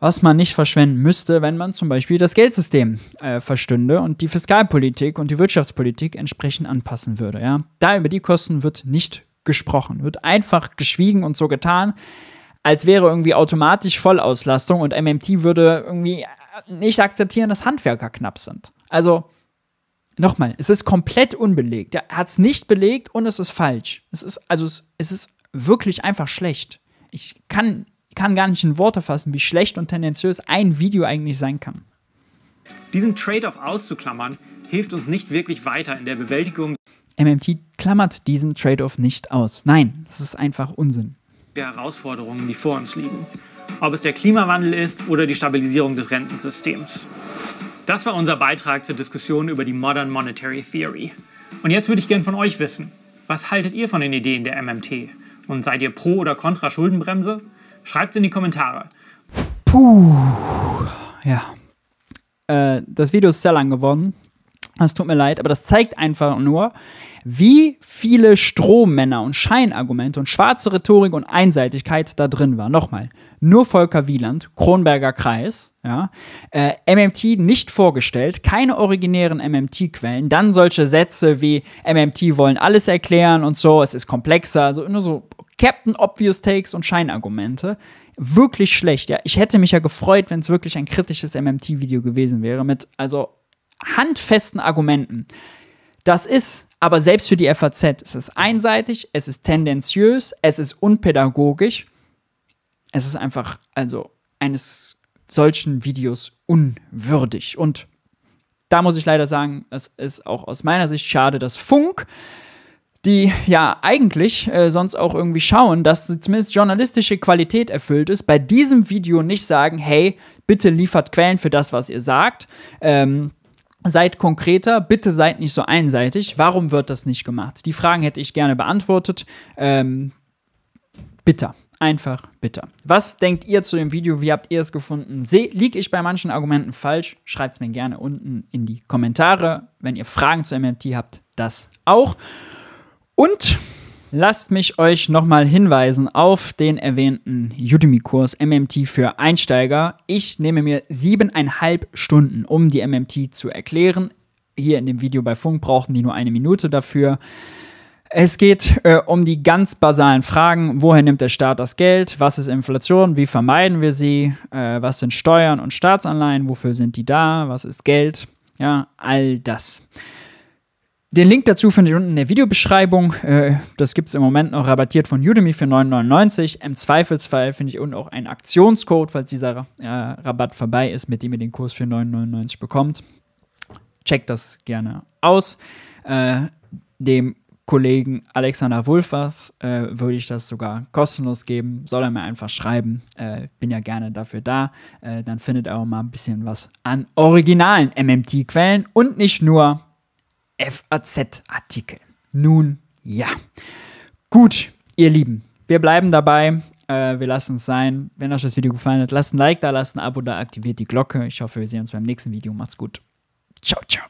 was man nicht verschwenden müsste, wenn man zum Beispiel das Geldsystem äh, verstünde und die Fiskalpolitik und die Wirtschaftspolitik entsprechend anpassen würde. Ja? Da über die Kosten wird nicht gesprochen, wird einfach geschwiegen und so getan, als wäre irgendwie automatisch Vollauslastung und MMT würde irgendwie nicht akzeptieren, dass Handwerker knapp sind. Also nochmal, es ist komplett unbelegt. Er hat es nicht belegt und es ist falsch. Es ist, also es, es ist wirklich einfach schlecht. Ich kann, kann gar nicht in Worte fassen, wie schlecht und tendenziös ein Video eigentlich sein kann. Diesen Trade-off auszuklammern, hilft uns nicht wirklich weiter in der Bewältigung. MMT klammert diesen Trade-off nicht aus. Nein, das ist einfach Unsinn. Der Herausforderungen, die vor uns liegen. Ob es der Klimawandel ist oder die Stabilisierung des Rentensystems. Das war unser Beitrag zur Diskussion über die Modern Monetary Theory. Und jetzt würde ich gern von euch wissen, was haltet ihr von den Ideen der MMT? Und seid ihr pro oder kontra Schuldenbremse? Schreibt's in die Kommentare. Puh, ja. Äh, das Video ist sehr lang geworden. Es tut mir leid, aber das zeigt einfach nur, wie viele Strohmänner und Scheinargumente und schwarze Rhetorik und Einseitigkeit da drin war. Nochmal, nur Volker Wieland, Kronberger Kreis, ja, äh, MMT nicht vorgestellt, keine originären MMT-Quellen, dann solche Sätze wie MMT wollen alles erklären und so, es ist komplexer, also nur so Captain Obvious Takes und Scheinargumente. Wirklich schlecht, ja. Ich hätte mich ja gefreut, wenn es wirklich ein kritisches MMT-Video gewesen wäre, mit also handfesten Argumenten. Das ist aber selbst für die FAZ ist es einseitig, es ist tendenziös, es ist unpädagogisch. Es ist einfach, also eines solchen Videos unwürdig. Und da muss ich leider sagen, es ist auch aus meiner Sicht schade, dass Funk, die ja eigentlich äh, sonst auch irgendwie schauen, dass zumindest journalistische Qualität erfüllt ist, bei diesem Video nicht sagen, hey, bitte liefert Quellen für das, was ihr sagt. Ähm, Seid konkreter, bitte seid nicht so einseitig. Warum wird das nicht gemacht? Die Fragen hätte ich gerne beantwortet. Ähm, bitter einfach bitter. Was denkt ihr zu dem Video? Wie habt ihr es gefunden? Liege ich bei manchen Argumenten falsch? Schreibt es mir gerne unten in die Kommentare. Wenn ihr Fragen zu MMT habt, das auch. Und Lasst mich euch nochmal hinweisen auf den erwähnten Udemy-Kurs MMT für Einsteiger. Ich nehme mir siebeneinhalb Stunden, um die MMT zu erklären. Hier in dem Video bei Funk brauchten die nur eine Minute dafür. Es geht äh, um die ganz basalen Fragen, woher nimmt der Staat das Geld, was ist Inflation, wie vermeiden wir sie, äh, was sind Steuern und Staatsanleihen, wofür sind die da, was ist Geld, ja, all das. Den Link dazu findet ihr unten in der Videobeschreibung. Äh, das gibt es im Moment noch rabattiert von Udemy für 9,99. Im Zweifelsfall finde ich unten auch einen Aktionscode, falls dieser äh, Rabatt vorbei ist, mit dem ihr den Kurs für 9,99 bekommt. Checkt das gerne aus. Äh, dem Kollegen Alexander Wulfers äh, würde ich das sogar kostenlos geben. Soll er mir einfach schreiben. Äh, bin ja gerne dafür da. Äh, dann findet er auch mal ein bisschen was an originalen MMT-Quellen und nicht nur FAZ-Artikel. Nun ja. Gut, ihr Lieben, wir bleiben dabei. Äh, wir lassen es sein. Wenn euch das Video gefallen hat, lasst ein Like da, lasst ein Abo da, aktiviert die Glocke. Ich hoffe, wir sehen uns beim nächsten Video. Macht's gut. Ciao, ciao.